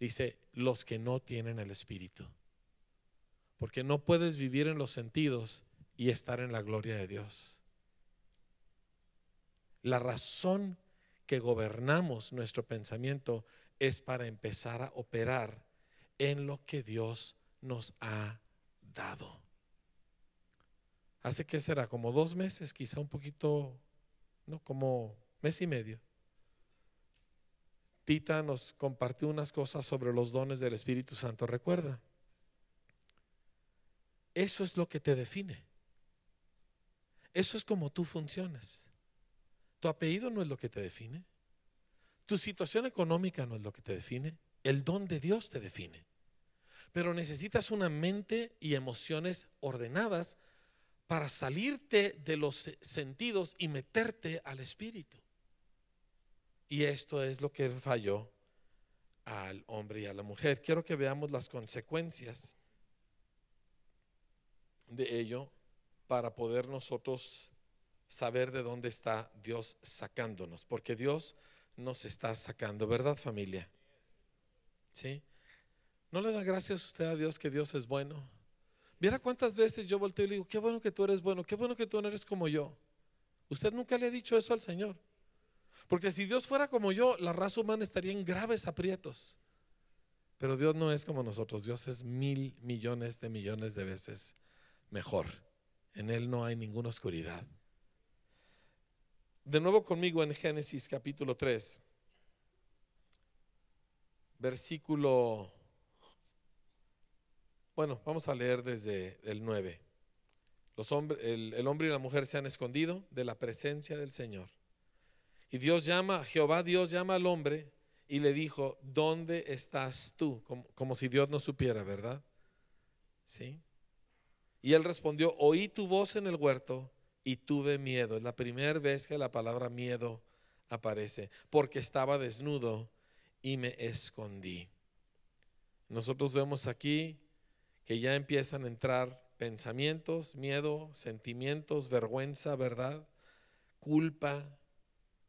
S1: Dice, los que no tienen el Espíritu. Porque no puedes vivir en los sentidos y estar en la gloria de Dios. La razón gobernamos nuestro pensamiento es para empezar a operar en lo que Dios nos ha dado. Hace que será como dos meses, quizá un poquito, no, como mes y medio. Tita nos compartió unas cosas sobre los dones del Espíritu Santo, recuerda. Eso es lo que te define. Eso es como tú funcionas. Tu apellido no es lo que te define. Tu situación económica no es lo que te define. El don de Dios te define. Pero necesitas una mente y emociones ordenadas para salirte de los sentidos y meterte al espíritu. Y esto es lo que falló al hombre y a la mujer. Quiero que veamos las consecuencias de ello para poder nosotros saber de dónde está Dios sacándonos, porque Dios nos está sacando, ¿verdad familia? ¿Sí? ¿No le da gracias usted a Dios que Dios es bueno? Viera cuántas veces yo volteo y le digo, qué bueno que tú eres bueno, qué bueno que tú no eres como yo. Usted nunca le ha dicho eso al Señor. Porque si Dios fuera como yo, la raza humana estaría en graves aprietos. Pero Dios no es como nosotros, Dios es mil millones de millones de veces mejor. En Él no hay ninguna oscuridad de nuevo conmigo en Génesis capítulo 3, versículo, bueno, vamos a leer desde el 9. Los el, hombre y la mujer se han escondido de la presencia del Señor. Y Dios llama, Jehová Dios llama al hombre y le dijo, ¿dónde estás tú? Como, como, si Dios no supiera, ¿verdad? ¿Sí? Y él respondió, oí tu voz en el huerto y tuve miedo. Es la primera vez que la palabra miedo aparece, porque estaba desnudo y me escondí. Nosotros vemos aquí que ya empiezan a entrar pensamientos, miedo, sentimientos, vergüenza, verdad, culpa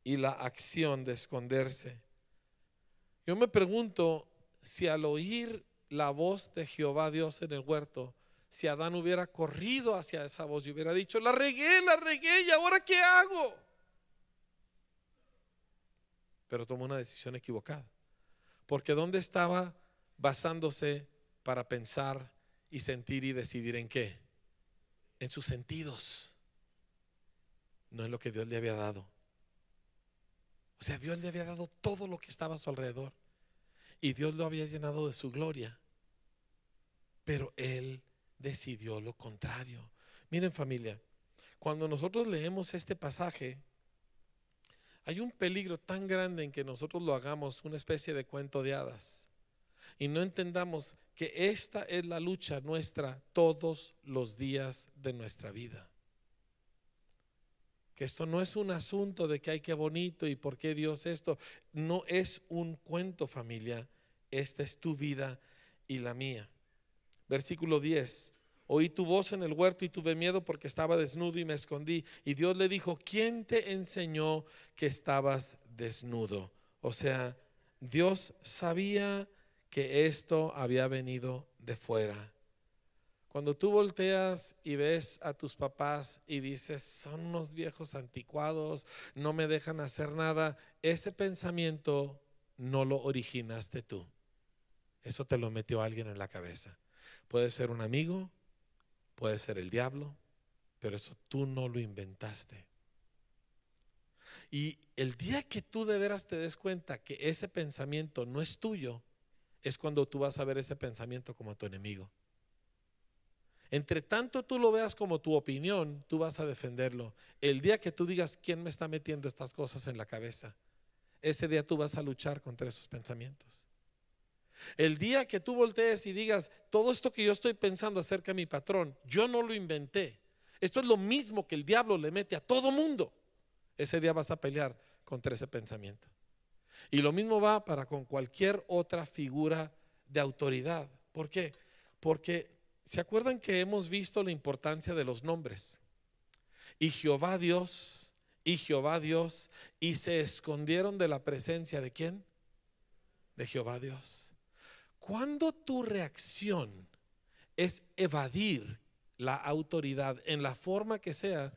S1: y la acción de esconderse. Yo me pregunto si al oír la voz de Jehová Dios en el huerto, si Adán hubiera corrido hacia esa voz y hubiera dicho, la regué, la regué, ¿y ahora qué hago? Pero tomó una decisión equivocada. Porque ¿dónde estaba basándose para pensar y sentir y decidir en qué? En sus sentidos. No en lo que Dios le había dado. O sea, Dios le había dado todo lo que estaba a su alrededor. Y Dios lo había llenado de su gloria. Pero él decidió lo contrario. Miren familia, cuando nosotros leemos este pasaje, hay un peligro tan grande en que nosotros lo hagamos una especie de cuento de hadas y no entendamos que esta es la lucha nuestra todos los días de nuestra vida. Que esto no es un asunto de que hay que bonito y por qué Dios esto. No es un cuento familia. Esta es tu vida y la mía. Versículo 10. Oí tu voz en el huerto y tuve miedo porque estaba desnudo y me escondí. Y Dios le dijo, ¿quién te enseñó que estabas desnudo? O sea, Dios sabía que esto había venido de fuera. Cuando tú volteas y ves a tus papás y dices, son unos viejos anticuados, no me dejan hacer nada, ese pensamiento no lo originaste tú. Eso te lo metió alguien en la cabeza. Puede ser un amigo, puede ser el diablo, pero eso tú no lo inventaste. Y el día que tú de veras te des cuenta que ese pensamiento no es tuyo, es cuando tú vas a ver ese pensamiento como tu enemigo. Entre tanto tú lo veas como tu opinión, tú vas a defenderlo. El día que tú digas, ¿quién me está metiendo estas cosas en la cabeza? Ese día tú vas a luchar contra esos pensamientos. El día que tú voltees y digas, todo esto que yo estoy pensando acerca de mi patrón, yo no lo inventé. Esto es lo mismo que el diablo le mete a todo mundo. Ese día vas a pelear contra ese pensamiento. Y lo mismo va para con cualquier otra figura de autoridad. ¿Por qué? Porque se acuerdan que hemos visto la importancia de los nombres. Y Jehová Dios, y Jehová Dios, y se escondieron de la presencia de quién? De Jehová Dios. Cuando tu reacción es evadir la autoridad en la forma que sea,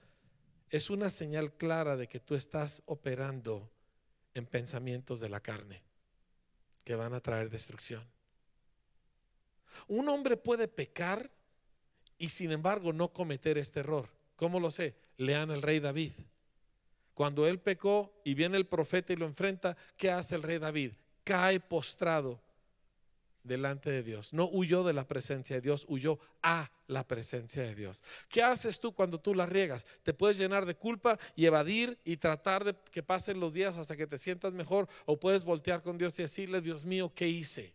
S1: es una señal clara de que tú estás operando en pensamientos de la carne que van a traer destrucción. Un hombre puede pecar y sin embargo no cometer este error. ¿Cómo lo sé? Lean el rey David. Cuando él pecó y viene el profeta y lo enfrenta, ¿qué hace el rey David? Cae postrado delante de Dios. No huyó de la presencia de Dios, huyó a la presencia de Dios. ¿Qué haces tú cuando tú la riegas? Te puedes llenar de culpa y evadir y tratar de que pasen los días hasta que te sientas mejor o puedes voltear con Dios y decirle, Dios mío, ¿qué hice?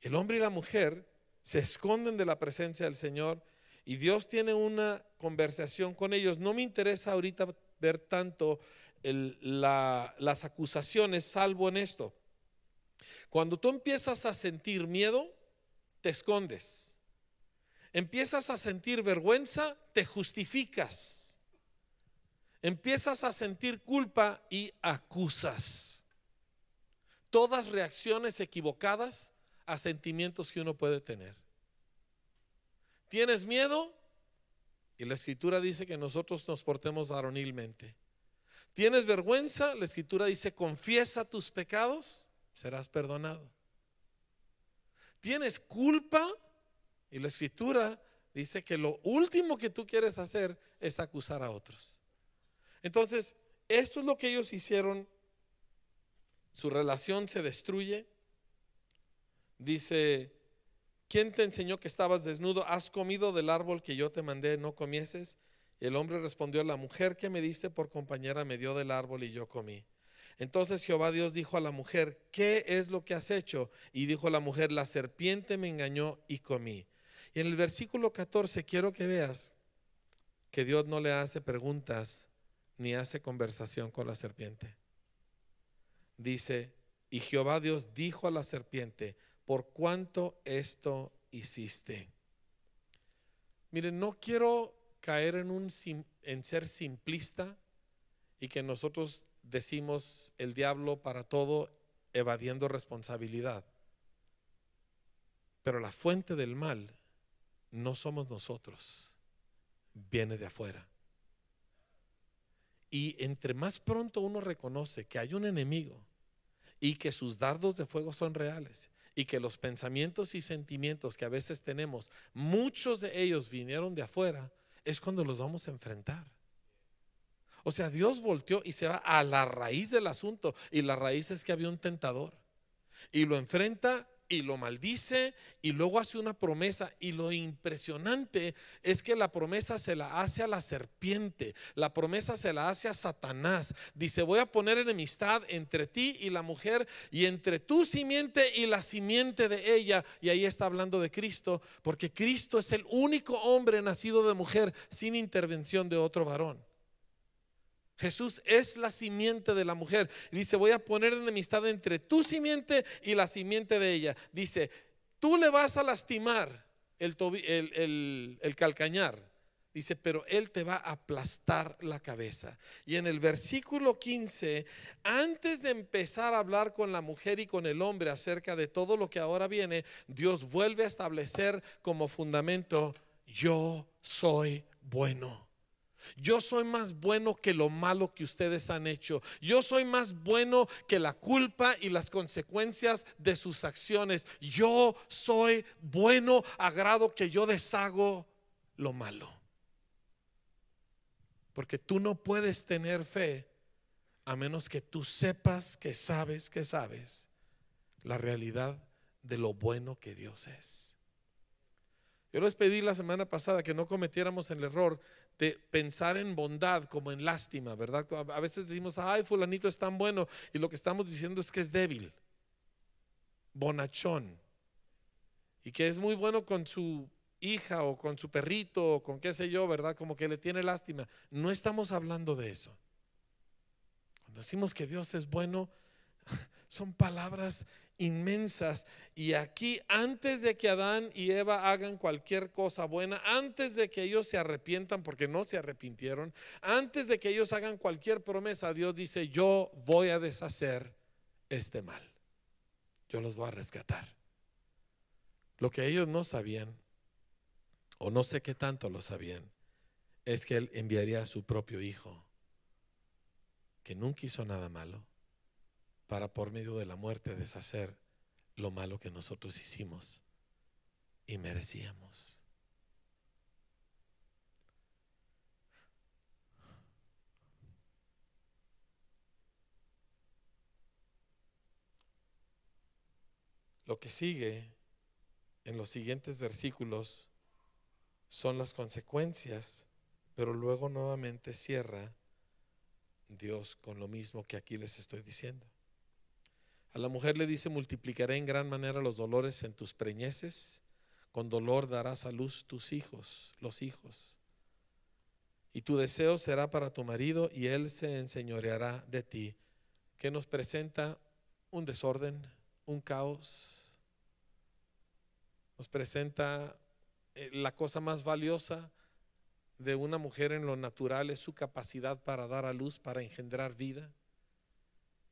S1: El hombre y la mujer se esconden de la presencia del Señor y Dios tiene una conversación con ellos. No me interesa ahorita ver tanto las acusaciones, salvo en esto. Cuando tú empiezas a sentir miedo, te escondes. Empiezas a sentir vergüenza, te justificas. Empiezas a sentir culpa y acusas. Todas reacciones equivocadas a sentimientos que uno puede tener. ¿Tienes miedo? Y la escritura dice que nosotros nos portemos varonilmente. ¿Tienes vergüenza? La escritura dice, confiesa tus pecados serás perdonado. Tienes culpa y la escritura dice que lo último que tú quieres hacer es acusar a otros. Entonces, esto es lo que ellos hicieron. Su relación se destruye. Dice, ¿quién te enseñó que estabas desnudo? ¿Has comido del árbol que yo te mandé, no comieses? el hombre respondió, la mujer que me diste por compañera me dio del árbol y yo comí. Entonces Jehová Dios dijo a la mujer, ¿qué es lo que has hecho? Y dijo la mujer, la serpiente me engañó y comí. Y en el versículo 14 quiero que veas que Dios no le hace preguntas ni hace conversación con la serpiente. Dice, y Jehová Dios dijo a la serpiente, por cuánto esto hiciste. Miren, no quiero caer en, un, en ser simplista y que nosotros decimos el diablo para todo, evadiendo responsabilidad. Pero la fuente del mal no somos nosotros, viene de afuera. Y entre más pronto uno reconoce que hay un enemigo y que sus dardos de fuego son reales y que los pensamientos y sentimientos que a veces tenemos, muchos de ellos vinieron de afuera, es cuando los vamos a enfrentar. O sea, Dios volteó y se va a la raíz del asunto. Y la raíz es que había un tentador. Y lo enfrenta y lo maldice y luego hace una promesa. Y lo impresionante es que la promesa se la hace a la serpiente, la promesa se la hace a Satanás. Dice, voy a poner enemistad entre ti y la mujer y entre tu simiente y la simiente de ella. Y ahí está hablando de Cristo, porque Cristo es el único hombre nacido de mujer sin intervención de otro varón. Jesús es la simiente de la mujer. Dice, voy a poner enemistad entre tu simiente y la simiente de ella. Dice, tú le vas a lastimar el, el calcañar. Dice, pero Él te va a aplastar la cabeza. Y en el versículo 15, antes de empezar a hablar con la mujer y con el hombre acerca de todo lo que ahora viene, Dios vuelve a establecer como fundamento, yo soy bueno. Yo soy más bueno que lo malo que ustedes han hecho. Yo soy más bueno que la culpa y las consecuencias de sus acciones. Yo soy bueno a grado que yo deshago lo malo. Porque tú no puedes tener fe a menos que tú sepas que sabes que sabes la realidad de lo bueno que Dios es. Yo les pedí la semana pasada que no cometiéramos el error de pensar en bondad como en lástima, ¿verdad? A veces decimos, ay, fulanito es tan bueno, y lo que estamos diciendo es que es débil, bonachón, y que es muy bueno con su hija o con su perrito o con qué sé yo, ¿verdad? Como que le tiene lástima. No estamos hablando de eso. Cuando decimos que Dios es bueno, son palabras inmensas. Y aquí, antes de que Adán y Eva hagan cualquier cosa buena, antes de que ellos se arrepientan, porque no se arrepintieron, antes de que ellos hagan cualquier promesa, Dios dice, yo voy a deshacer este mal. Yo los voy a rescatar. Lo que ellos no sabían, o no sé qué tanto lo sabían, es que Él enviaría a su propio Hijo, que nunca hizo nada malo para por medio de la muerte deshacer lo malo que nosotros hicimos y merecíamos. Lo que sigue en los siguientes versículos son las consecuencias, pero luego nuevamente cierra Dios con lo mismo que aquí les estoy diciendo. A la mujer le dice, multiplicaré en gran manera los dolores en tus preñeces, con dolor darás a luz tus hijos, los hijos. Y tu deseo será para tu marido y él se enseñoreará de ti, que nos presenta un desorden, un caos, nos presenta eh, la cosa más valiosa de una mujer en lo natural es su capacidad para dar a luz, para engendrar vida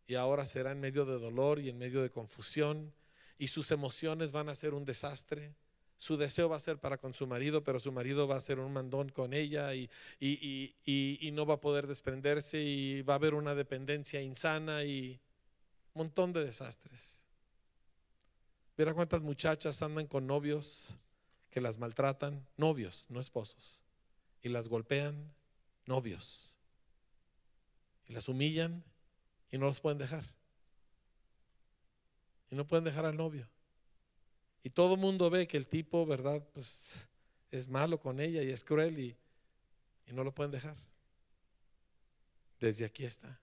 S1: y ahora será en medio de dolor y en medio de confusión y sus emociones van a ser un desastre. Su deseo va a ser para con su marido, pero su marido va a ser un mandón con ella y, no va a poder desprenderse y va a haber una dependencia insana y un montón de desastres. Mira cuántas muchachas andan con novios que las maltratan, novios, no esposos, y las golpean, novios, y las humillan, y no los pueden dejar. Y no pueden dejar al novio. Y todo el mundo ve que el tipo, ¿verdad? Pues es malo con ella y es cruel y, no lo pueden dejar. Desde aquí está.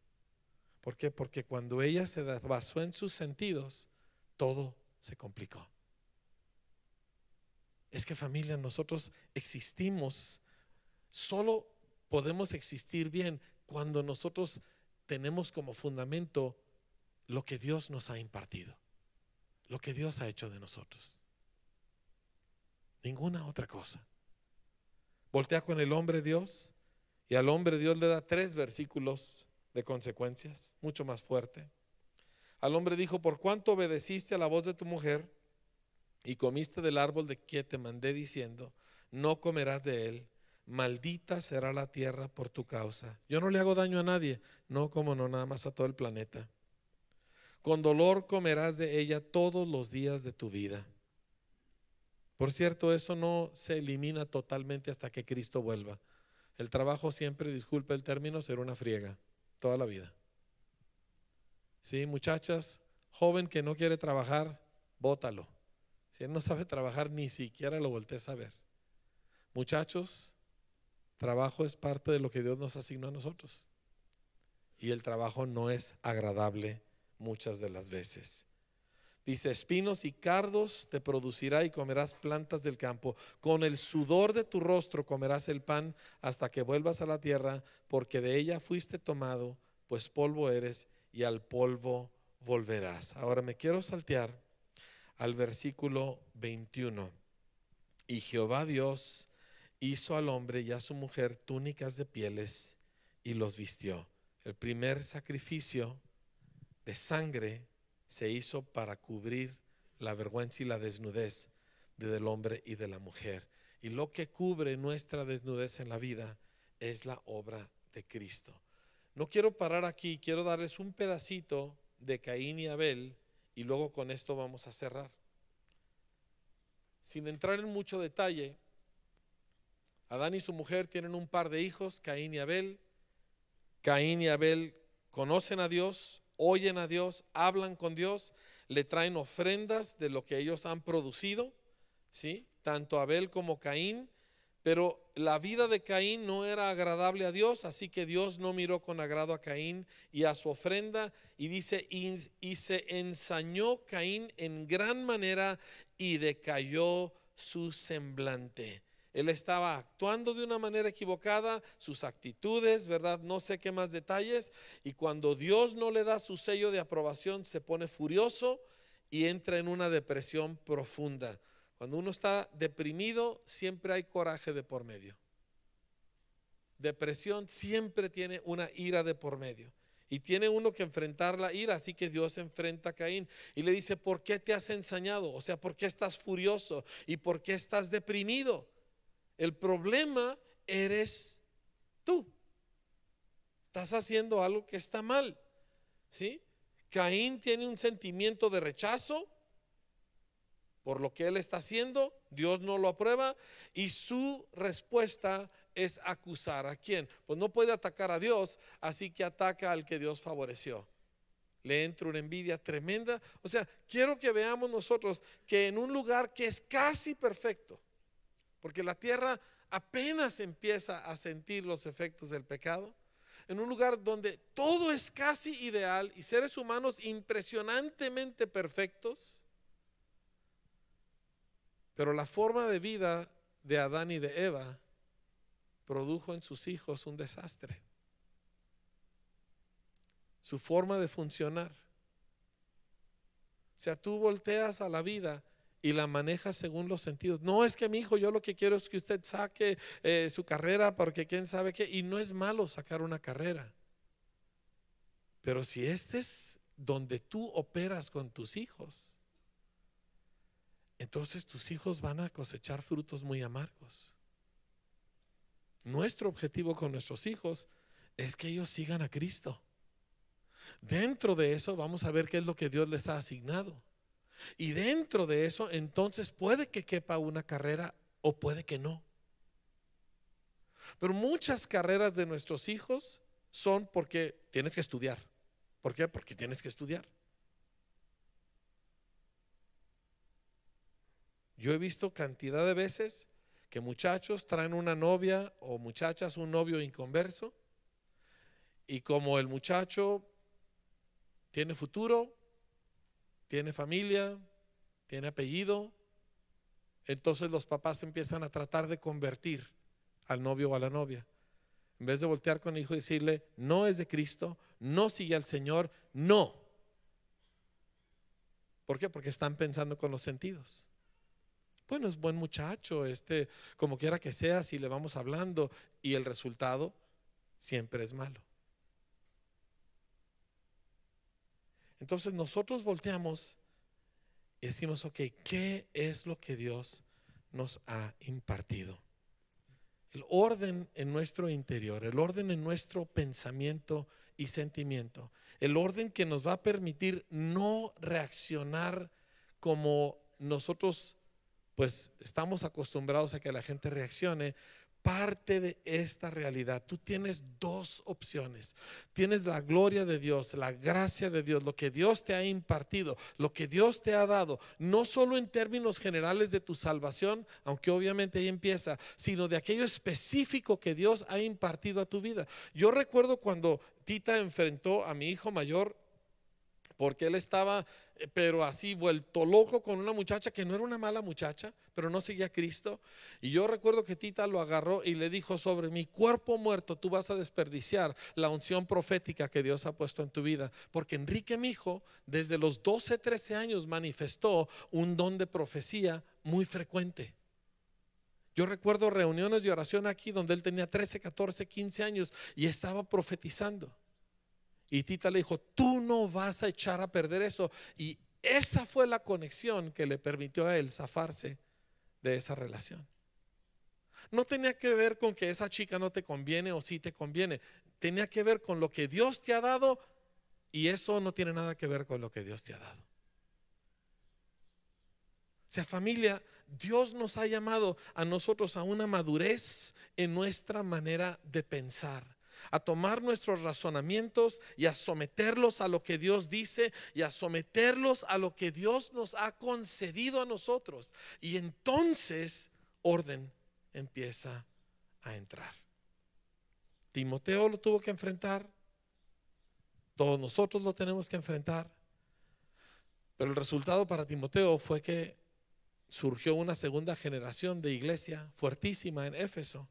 S1: ¿Por qué? Porque cuando ella se basó en sus sentidos, todo se complicó. Es que familia, nosotros existimos, solo podemos existir bien cuando nosotros tenemos como fundamento lo que Dios nos ha impartido, lo que Dios ha hecho de nosotros. Ninguna otra cosa. Voltea con el hombre Dios y al hombre Dios le da tres versículos de consecuencias, mucho más fuerte. Al hombre dijo, por cuanto obedeciste a la voz de tu mujer y comiste del árbol de que te mandé diciendo, no comerás de él, maldita será la tierra por tu causa. Yo no le hago daño a nadie, no como no, nada más a todo el planeta. Con dolor comerás de ella todos los días de tu vida. Por cierto, eso no se elimina totalmente hasta que Cristo vuelva. El trabajo siempre, disculpe el término, será una friega, toda la vida. Sí, muchachas, joven que no quiere trabajar, bótalo. Si él no sabe trabajar, ni siquiera lo voltea a ver. Muchachos, Trabajo es parte de lo que Dios nos asignó a nosotros. Y el trabajo no es agradable muchas de las veces. Dice, espinos y cardos te producirá y comerás plantas del campo. Con el sudor de tu rostro comerás el pan hasta que vuelvas a la tierra, porque de ella fuiste tomado, pues polvo eres y al polvo volverás. Ahora me quiero saltear al versículo 21. Y Jehová Dios hizo al hombre y a su mujer túnicas de pieles y los vistió. El primer sacrificio de sangre se hizo para cubrir la vergüenza y la desnudez del hombre y de la mujer. Y lo que cubre nuestra desnudez en la vida es la obra de Cristo. No quiero parar aquí, quiero darles un pedacito de Caín y Abel y luego con esto vamos a cerrar. Sin entrar en mucho detalle, Adán y su mujer tienen un par de hijos, Caín y Abel. Caín y Abel conocen a Dios, oyen a Dios, hablan con Dios, le traen ofrendas de lo que ellos han producido, ¿sí? Tanto Abel como Caín, pero la vida de Caín no era agradable a Dios, así que Dios no miró con agrado a Caín y a su ofrenda, y dice, y se ensañó Caín en gran manera y decayó su semblante. Él estaba actuando de una manera equivocada, sus actitudes, ¿verdad? No sé qué más detalles. Y cuando Dios no le da su sello de aprobación, se pone furioso y entra en una depresión profunda. Cuando uno está deprimido, siempre hay coraje de por medio. Depresión siempre tiene una ira de por medio. Y tiene uno que enfrentar la ira, así que Dios enfrenta a Caín y le dice, ¿por qué te has ensañado? O sea, ¿por qué estás furioso? ¿Y por qué estás deprimido? El problema eres tú. Estás haciendo algo que está mal. ¿Sí? Caín tiene un sentimiento de rechazo por lo que él está haciendo, Dios no lo aprueba y su respuesta es acusar a quién. Pues no puede atacar a Dios, así que ataca al que Dios favoreció. Le entra una envidia tremenda. O sea, quiero que veamos nosotros que en un lugar que es casi perfecto, porque la tierra apenas empieza a sentir los efectos del pecado, en un lugar donde todo es casi ideal y seres humanos impresionantemente perfectos, pero la forma de vida de Adán y de Eva produjo en sus hijos un desastre. Su forma de funcionar. O sea, tú volteas a la vida y la maneja según los sentidos. No es que mi hijo, yo lo que quiero es que usted saque eh, su carrera porque quién sabe qué. Y no es malo sacar una carrera. Pero si este es donde tú operas con tus hijos, entonces tus hijos van a cosechar frutos muy amargos. Nuestro objetivo con nuestros hijos es que ellos sigan a Cristo. Dentro de eso vamos a ver qué es lo que Dios les ha asignado. Y dentro de eso, entonces puede que quepa una carrera o puede que no. Pero muchas carreras de nuestros hijos son porque tienes que estudiar. ¿Por qué? Porque tienes que estudiar. Yo he visto cantidad de veces que muchachos traen una novia o muchachas un novio inconverso y como el muchacho tiene futuro, tiene familia, tiene apellido. Entonces los papás empiezan a tratar de convertir al novio o a la novia. En vez de voltear con el hijo y decirle, no es de Cristo, no sigue al Señor, no. ¿Por qué? Porque están pensando con los sentidos. Bueno, es buen muchacho, este, como quiera que sea, si le vamos hablando, y el resultado siempre es malo. Entonces nosotros volteamos y decimos, ok, ¿qué es lo que Dios nos ha impartido? El orden en nuestro interior, el orden en nuestro pensamiento y sentimiento, el orden que nos va a permitir no reaccionar como nosotros pues estamos acostumbrados a que la gente reaccione, parte de esta realidad. Tú tienes dos opciones. Tienes la gloria de Dios, la gracia de Dios, lo que Dios te ha impartido, lo que Dios te ha dado, no solo en términos generales de tu salvación, aunque obviamente ahí empieza, sino de aquello específico que Dios ha impartido a tu vida. Yo recuerdo cuando Tita enfrentó a mi hijo mayor porque él estaba, eh, pero así, vuelto loco con una muchacha que no era una mala muchacha, pero no seguía a Cristo. Y yo recuerdo que Tita lo agarró y le dijo, sobre mi cuerpo muerto tú vas a desperdiciar la unción profética que Dios ha puesto en tu vida. Porque Enrique, mi hijo, desde los 12, 13 años manifestó un don de profecía muy frecuente. Yo recuerdo reuniones de oración aquí donde él tenía 13, 14, 15 años y estaba profetizando. Y Tita le dijo, tú no vas a echar a perder eso. Y esa fue la conexión que le permitió a él zafarse de esa relación. No tenía que ver con que esa chica no te conviene o sí te conviene. Tenía que ver con lo que Dios te ha dado y eso no tiene nada que ver con lo que Dios te ha dado. O sea, familia, Dios nos ha llamado a nosotros a una madurez en nuestra manera de pensar a tomar nuestros razonamientos y a someterlos a lo que Dios dice y a someterlos a lo que Dios nos ha concedido a nosotros. Y entonces orden empieza a entrar. Timoteo lo tuvo que enfrentar, todos nosotros lo tenemos que enfrentar, pero el resultado para Timoteo fue que surgió una segunda generación de iglesia fuertísima en Éfeso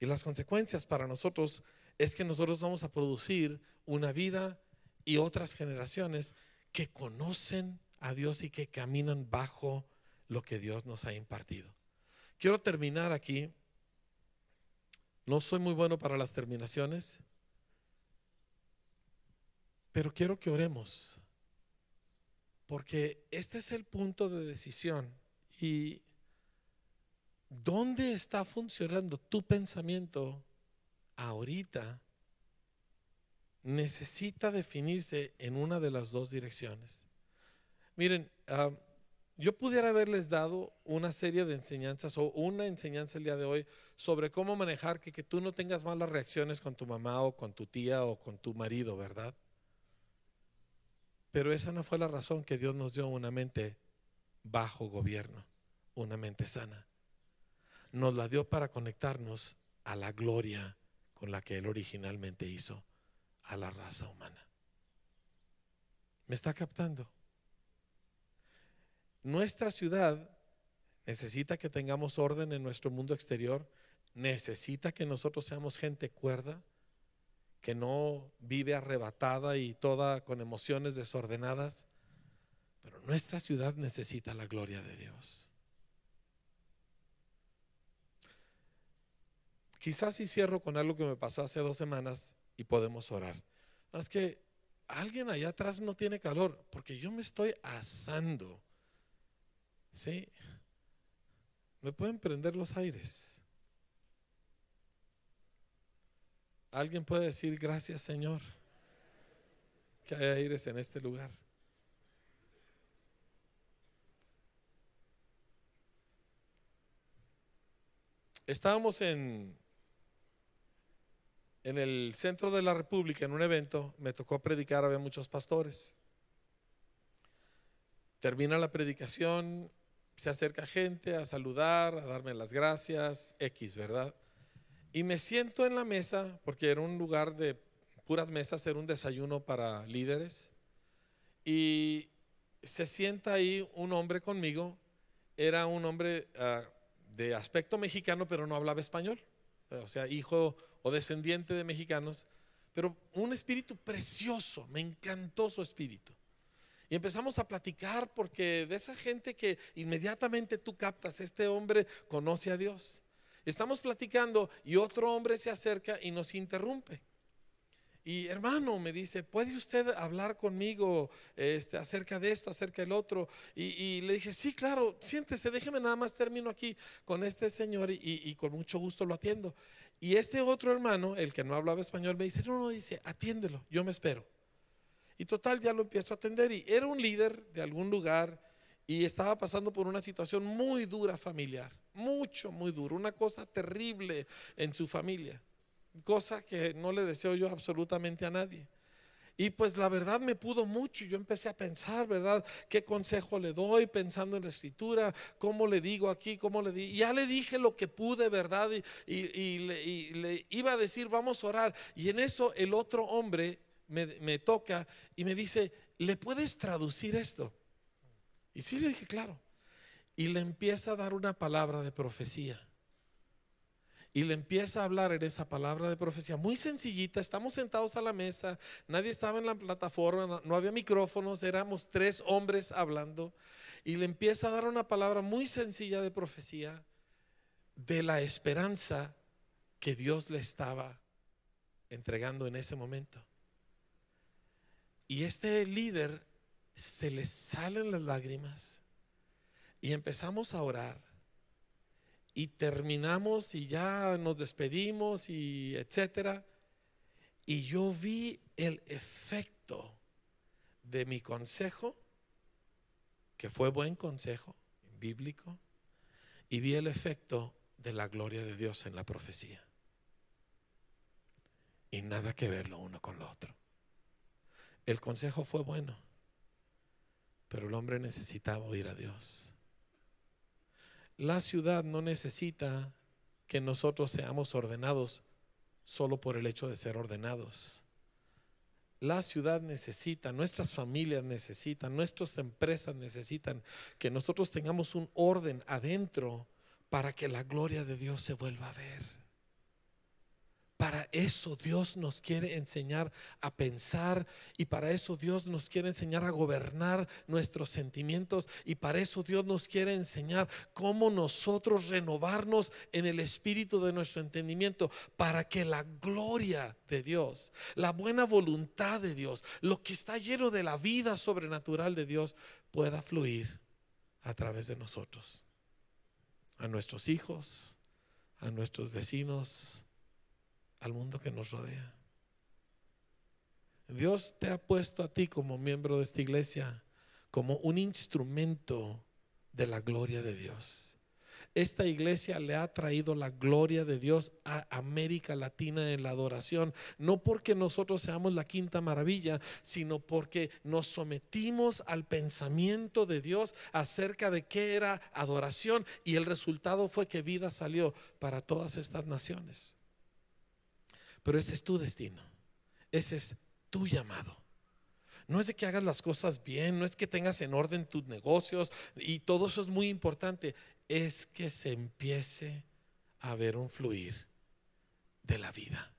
S1: y las consecuencias para nosotros es que nosotros vamos a producir una vida y otras generaciones que conocen a Dios y que caminan bajo lo que Dios nos ha impartido. Quiero terminar aquí. No soy muy bueno para las terminaciones, pero quiero que oremos, porque este es el punto de decisión y ¿Dónde está funcionando tu pensamiento ahorita? Necesita definirse en una de las dos direcciones. Miren, ah, yo pudiera haberles dado una serie de enseñanzas o una enseñanza el día de hoy sobre cómo manejar que tú no tengas malas reacciones con tu mamá o con tu tía o con tu marido, ¿verdad? Pero esa no fue la razón que Dios nos dio una mente bajo gobierno, una mente sana nos la dio para conectarnos a la gloria con la que Él originalmente hizo a la raza humana. ¿Me está captando? Nuestra ciudad necesita que tengamos orden en nuestro mundo exterior, necesita que nosotros seamos gente cuerda, que no vive arrebatada y toda con emociones desordenadas, pero nuestra ciudad necesita la gloria de Dios. Quizás si cierro con algo que me pasó hace dos semanas y podemos orar. Es que alguien allá atrás no tiene calor porque yo me estoy asando. ¿Sí? Me pueden prender los aires. Alguien puede decir gracias Señor que hay aires en este lugar. Estábamos en en el centro de la República, en un evento, me tocó predicar, había muchos pastores. Termina la predicación, se acerca gente a saludar, a darme las gracias, X, ¿verdad? Y me siento en la mesa, porque era un lugar de puras mesas, era un desayuno para líderes. Y se sienta ahí un hombre conmigo, era un hombre ah, de aspecto mexicano, pero no hablaba español. O sea, hijo o descendiente de mexicanos, pero un espíritu precioso, me encantó su espíritu. Y empezamos a platicar porque de esa gente que inmediatamente tú captas, este hombre conoce a Dios. Estamos platicando y otro hombre se acerca y nos interrumpe. Y hermano, me dice, ¿puede usted hablar conmigo este, acerca de esto, acerca del otro? Y, le dije, sí, claro, siéntese, déjeme nada más termino aquí con este señor y con mucho gusto lo atiendo. Y este otro hermano, el que no hablaba español, me dice, no, no, dice, atiéndelo, yo me espero. Y total, ya lo empiezo a atender. Y era un líder de algún lugar y estaba pasando por una situación muy dura familiar, mucho, muy duro una cosa terrible en su familia, cosa que no le deseo yo absolutamente a nadie. Y pues la verdad me pudo mucho. Yo empecé a pensar, ¿verdad? ¿Qué consejo le doy pensando en la escritura? ¿Cómo le digo aquí? ¿Cómo le dije, Ya le dije lo que pude, ¿verdad? Y, le, iba a decir, vamos a orar. Y en eso el otro hombre me, me toca y me dice, ¿le puedes traducir esto? Y sí le dije, claro. Y le empieza a dar una palabra de profecía y le empieza a hablar en esa palabra de profecía, muy sencillita, estamos sentados a la mesa, nadie estaba en la plataforma, no había micrófonos, éramos tres hombres hablando, y le empieza a dar una palabra muy sencilla de profecía de la esperanza que Dios le estaba entregando en ese momento. Y este líder se le salen las lágrimas y empezamos a orar y terminamos y ya nos despedimos y etcétera. Y yo vi el efecto de mi consejo, que fue buen consejo bíblico, y vi el efecto de la gloria de Dios en la profecía. Y nada que ver lo uno con lo otro. El consejo fue bueno, pero el hombre necesitaba oír a Dios. La ciudad no necesita que nosotros seamos ordenados solo por el hecho de ser ordenados. La ciudad necesita, nuestras familias necesitan, nuestras empresas necesitan que nosotros tengamos un orden adentro para que la gloria de Dios se vuelva a ver. Para eso Dios nos quiere enseñar a pensar y para eso Dios nos quiere enseñar a gobernar nuestros sentimientos y para eso Dios nos quiere enseñar cómo nosotros renovarnos en el espíritu de nuestro entendimiento para que la gloria de Dios, la buena voluntad de Dios, lo que está lleno de la vida sobrenatural de Dios pueda fluir a través de nosotros, a nuestros hijos, a nuestros vecinos al mundo que nos rodea. Dios te ha puesto a ti como miembro de esta iglesia como un instrumento de la gloria de Dios. Esta iglesia le ha traído la gloria de Dios a América Latina en la adoración, no porque nosotros seamos la quinta maravilla, sino porque nos sometimos al pensamiento de Dios acerca de qué era adoración y el resultado fue que vida salió para todas estas naciones. Pero ese es tu destino. Ese es tu llamado. No es de que hagas las cosas bien, no es que tengas en orden tus negocios y todo eso es muy importante. Es que se empiece a ver un fluir de la vida.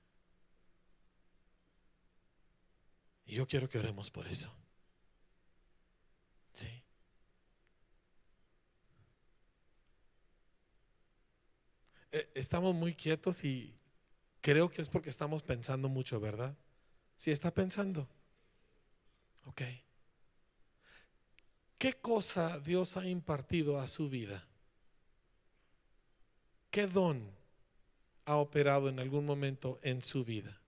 S1: Y yo quiero que oremos por eso. Sí. Eh, estamos muy quietos y, Creo que es porque estamos pensando mucho, ¿verdad? Si está pensando. Ok. ¿Qué cosa Dios ha impartido a su vida? ¿Qué don ha operado en algún momento en su vida?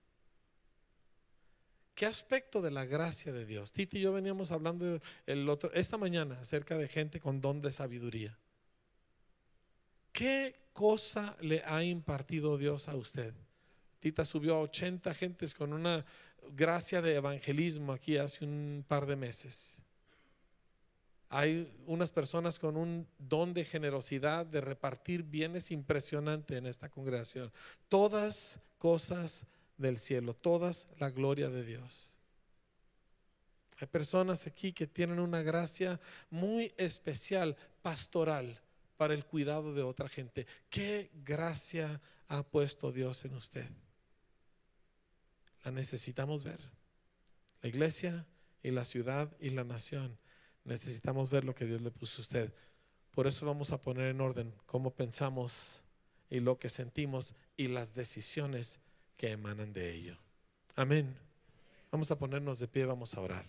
S1: ¿Qué aspecto de la gracia de Dios? Titi y yo veníamos hablando el otro, esta mañana acerca de gente con don de sabiduría. ¿Qué cosa le ha impartido Dios a usted? Tita subió a 80 gentes con una gracia de evangelismo aquí hace un par de meses. Hay unas personas con un don de generosidad, de repartir bienes impresionante en esta congregación. Todas cosas del cielo, todas la gloria de Dios. Hay personas aquí que tienen una gracia muy especial, pastoral, para el cuidado de otra gente. ¿Qué gracia ha puesto Dios en usted? la necesitamos ver. La iglesia y la ciudad y la nación necesitamos ver lo que Dios le puso a usted. Por eso vamos a poner en orden cómo pensamos y lo que sentimos y las decisiones que emanan de ello. Amén. Vamos a ponernos de pie, vamos a orar.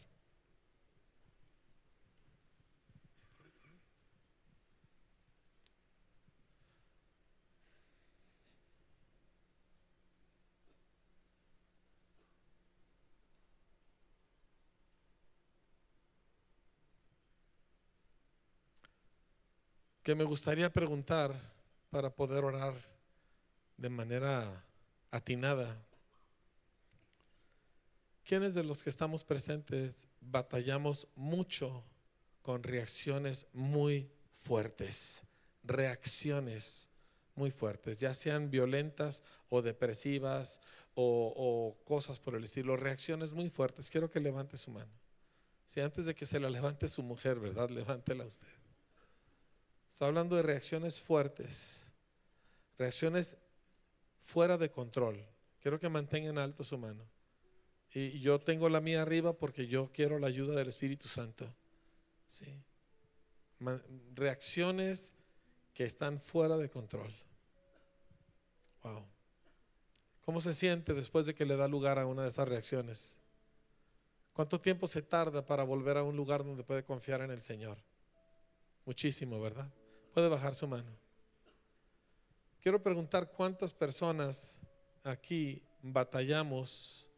S1: que me gustaría preguntar para poder orar de manera atinada. ¿Quiénes de los que estamos presentes batallamos mucho con reacciones muy fuertes? Reacciones muy fuertes, ya sean violentas o depresivas o, cosas por el estilo, reacciones muy fuertes. Quiero que levante su mano. Si antes de que se la levante su mujer, ¿verdad? Levántela usted. Está hablando de reacciones fuertes, reacciones fuera de control. Quiero que mantengan alto su mano. Y yo tengo la mía arriba porque yo quiero la ayuda del Espíritu Santo. Reacciones que están fuera de control. Wow. ¿Cómo se siente después de que le da lugar a una de esas reacciones? ¿Cuánto tiempo se tarda para volver a un lugar donde puede confiar en el Señor? Muchísimo, ¿verdad? Puede bajar su mano. Quiero preguntar cuántas personas aquí batallamos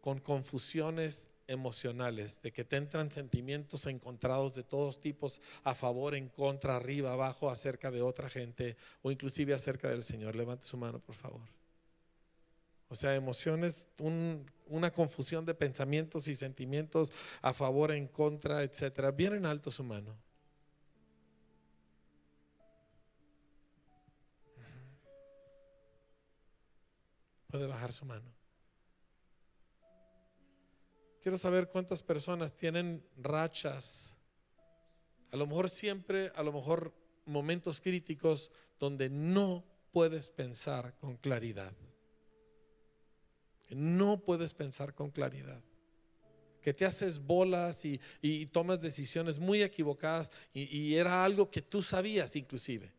S1: con confusiones emocionales, de que te entran sentimientos encontrados de todos tipos, a favor, en contra, arriba, abajo, acerca de otra gente o inclusive acerca del Señor. Levante su mano, por favor. O sea, emociones, una confusión de pensamientos y sentimientos a favor, en contra, etcétera. Vienen en alto su mano. puede bajar su mano. Quiero saber cuántas personas tienen rachas, a lo mejor siempre, a lo mejor momentos críticos donde no puedes pensar con claridad. No puedes pensar con claridad. Que te haces bolas y, tomas decisiones muy equivocadas y era algo que tú sabías inclusive.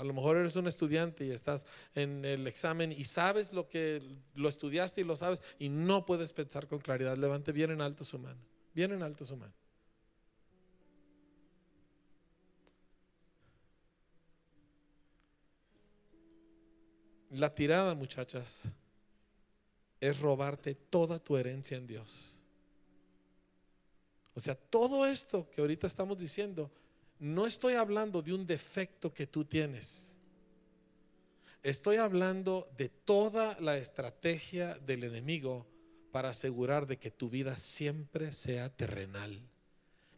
S1: A lo mejor eres un estudiante y estás en el examen y sabes lo que lo estudiaste y lo sabes y no puedes pensar con claridad. Levante bien en alto su mano. Bien en alto su mano. La tirada, muchachas, es robarte toda tu herencia en Dios. O sea, todo esto que ahorita estamos diciendo no estoy hablando de un defecto que tú tienes. Estoy hablando de toda la estrategia del enemigo para asegurar de que tu vida siempre sea terrenal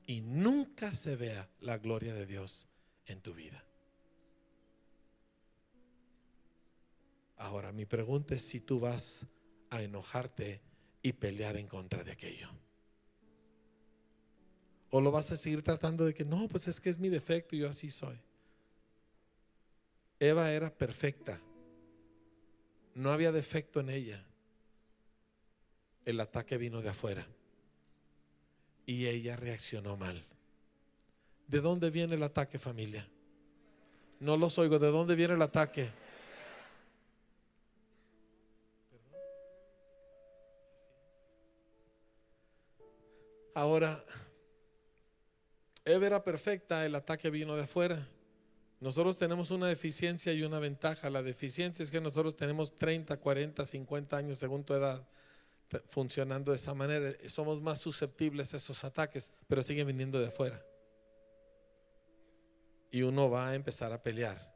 S1: y nunca se vea la gloria de Dios en tu vida. Ahora, mi pregunta es si tú vas a enojarte y pelear en contra de aquello. O lo vas a seguir tratando de que no, pues es que es mi defecto y yo así soy. Eva era perfecta. No había defecto en ella. El ataque vino de afuera. Y ella reaccionó mal. ¿De dónde viene el ataque, familia? No los oigo. ¿De dónde viene el ataque? Ahora, Eva era perfecta, el ataque vino de afuera. Nosotros tenemos una deficiencia y una ventaja. La deficiencia es que nosotros tenemos 30, 40, 50 años según tu edad funcionando de esa manera. Somos más susceptibles a esos ataques, pero siguen viniendo de afuera. Y uno va a empezar a pelear.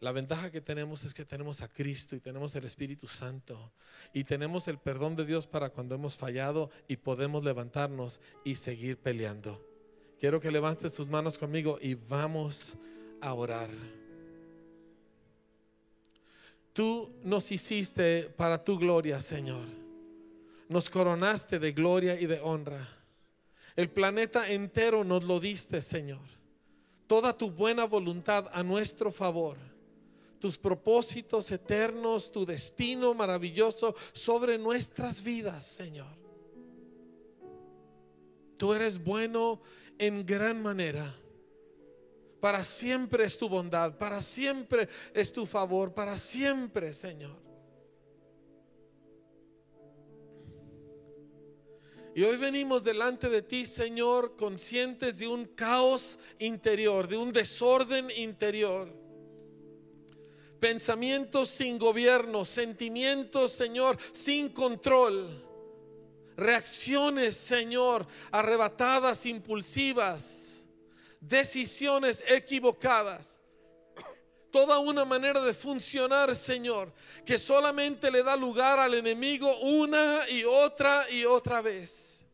S1: La ventaja que tenemos es que tenemos a Cristo y tenemos el Espíritu Santo y tenemos el perdón de Dios para cuando hemos fallado y podemos levantarnos y seguir peleando. Quiero que levantes tus manos conmigo y vamos a orar. Tú nos hiciste para tu gloria, Señor. Nos coronaste de gloria y de honra. El planeta entero nos lo diste, Señor. Toda tu buena voluntad a nuestro favor. Tus propósitos eternos, tu destino maravilloso sobre nuestras vidas, Señor. Tú eres bueno en gran manera. Para siempre es tu bondad, para siempre es tu favor, para siempre, Señor. Y hoy venimos delante de ti, Señor, conscientes de un caos interior, de un desorden interior. Pensamientos sin gobierno, sentimientos, Señor, sin control reacciones, Señor, arrebatadas, impulsivas, decisiones equivocadas, toda una manera de funcionar, Señor, que solamente le da lugar al enemigo una y otra y otra vez.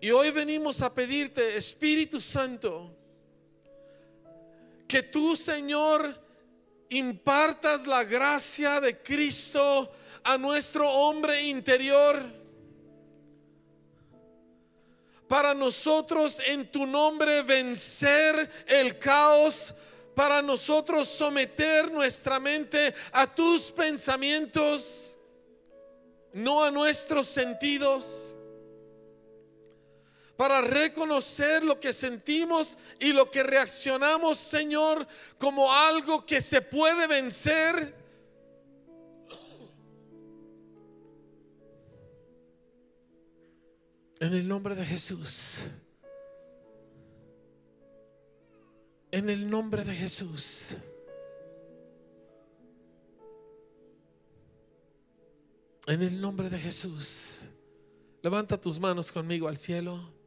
S1: Y hoy venimos a pedirte, Espíritu Santo, que tú, Señor, impartas la gracia de Cristo a nuestro hombre interior. Para nosotros en tu nombre vencer el caos, para nosotros someter nuestra mente a tus pensamientos, no a nuestros sentidos para reconocer lo que sentimos y lo que reaccionamos, Señor, como algo que se puede vencer. En el nombre de Jesús. En el nombre de Jesús. En el nombre de Jesús. Levanta tus manos conmigo al cielo.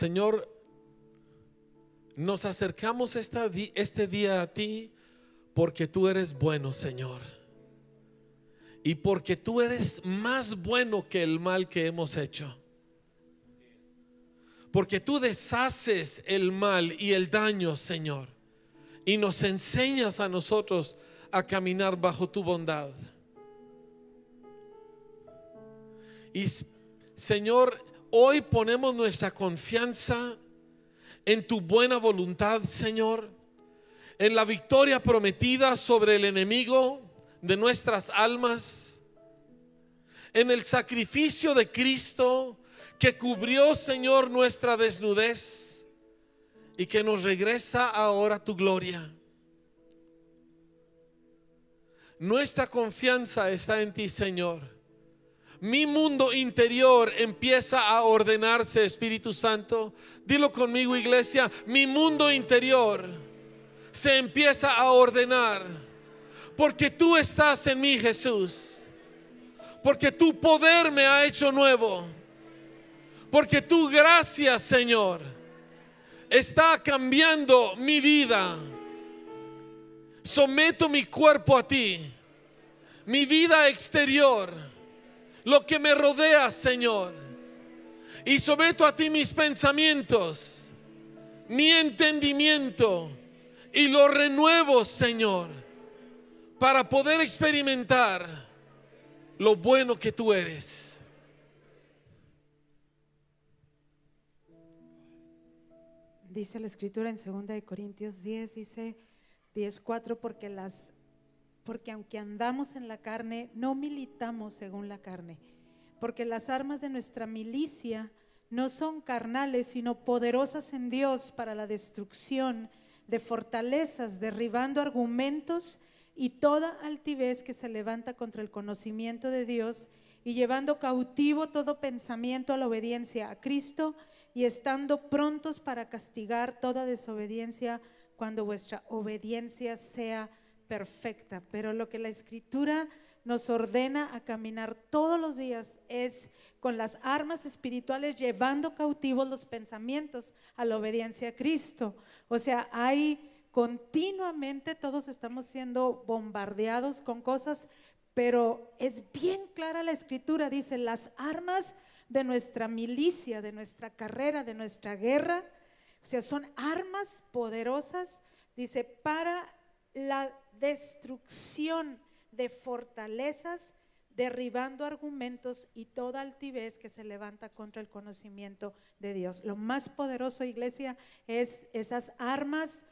S1: Señor, nos acercamos esta, este día a ti porque tú eres bueno, Señor. Y porque tú eres más bueno que el mal que hemos hecho. Porque tú deshaces el mal y el daño, Señor. Y nos enseñas a nosotros a caminar bajo tu bondad. Y Señor, Hoy ponemos nuestra confianza en tu buena voluntad, Señor, en la victoria prometida sobre el enemigo de nuestras almas, en el sacrificio de Cristo que cubrió, Señor, nuestra desnudez y que nos regresa ahora tu gloria. Nuestra confianza está en ti, Señor mi mundo interior empieza a ordenarse, Espíritu Santo. Dilo conmigo, iglesia, mi mundo interior se empieza a ordenar. Porque tú estás en mí, Jesús. Porque tu poder me ha hecho nuevo. Porque tu gracia, Señor, está cambiando mi vida. Someto mi cuerpo a ti. Mi vida exterior lo que me rodea, Señor. Y someto a ti mis pensamientos, mi entendimiento, y lo renuevo, Señor, para poder experimentar lo bueno
S2: que tú eres. Dice la escritura en 2 Corintios 10, dice 10.4, porque las porque aunque andamos en la carne, no militamos según la carne, porque las armas de nuestra milicia no son carnales, sino poderosas en Dios para la destrucción de fortalezas, derribando argumentos y toda altivez que se levanta contra el conocimiento de Dios y llevando cautivo todo pensamiento a la obediencia a Cristo y estando prontos para castigar toda desobediencia cuando vuestra obediencia sea perfecta, pero lo que la escritura nos ordena a caminar todos los días es con las armas espirituales llevando cautivos los pensamientos a la obediencia a Cristo. O sea, hay continuamente todos estamos siendo bombardeados con cosas, pero es bien clara la escritura, dice, las armas de nuestra milicia, de nuestra carrera, de nuestra guerra, o sea, son armas poderosas, dice, para la destrucción de fortalezas, derribando argumentos y toda altivez que se levanta contra el conocimiento de Dios. Lo más poderoso, iglesia, es esas armas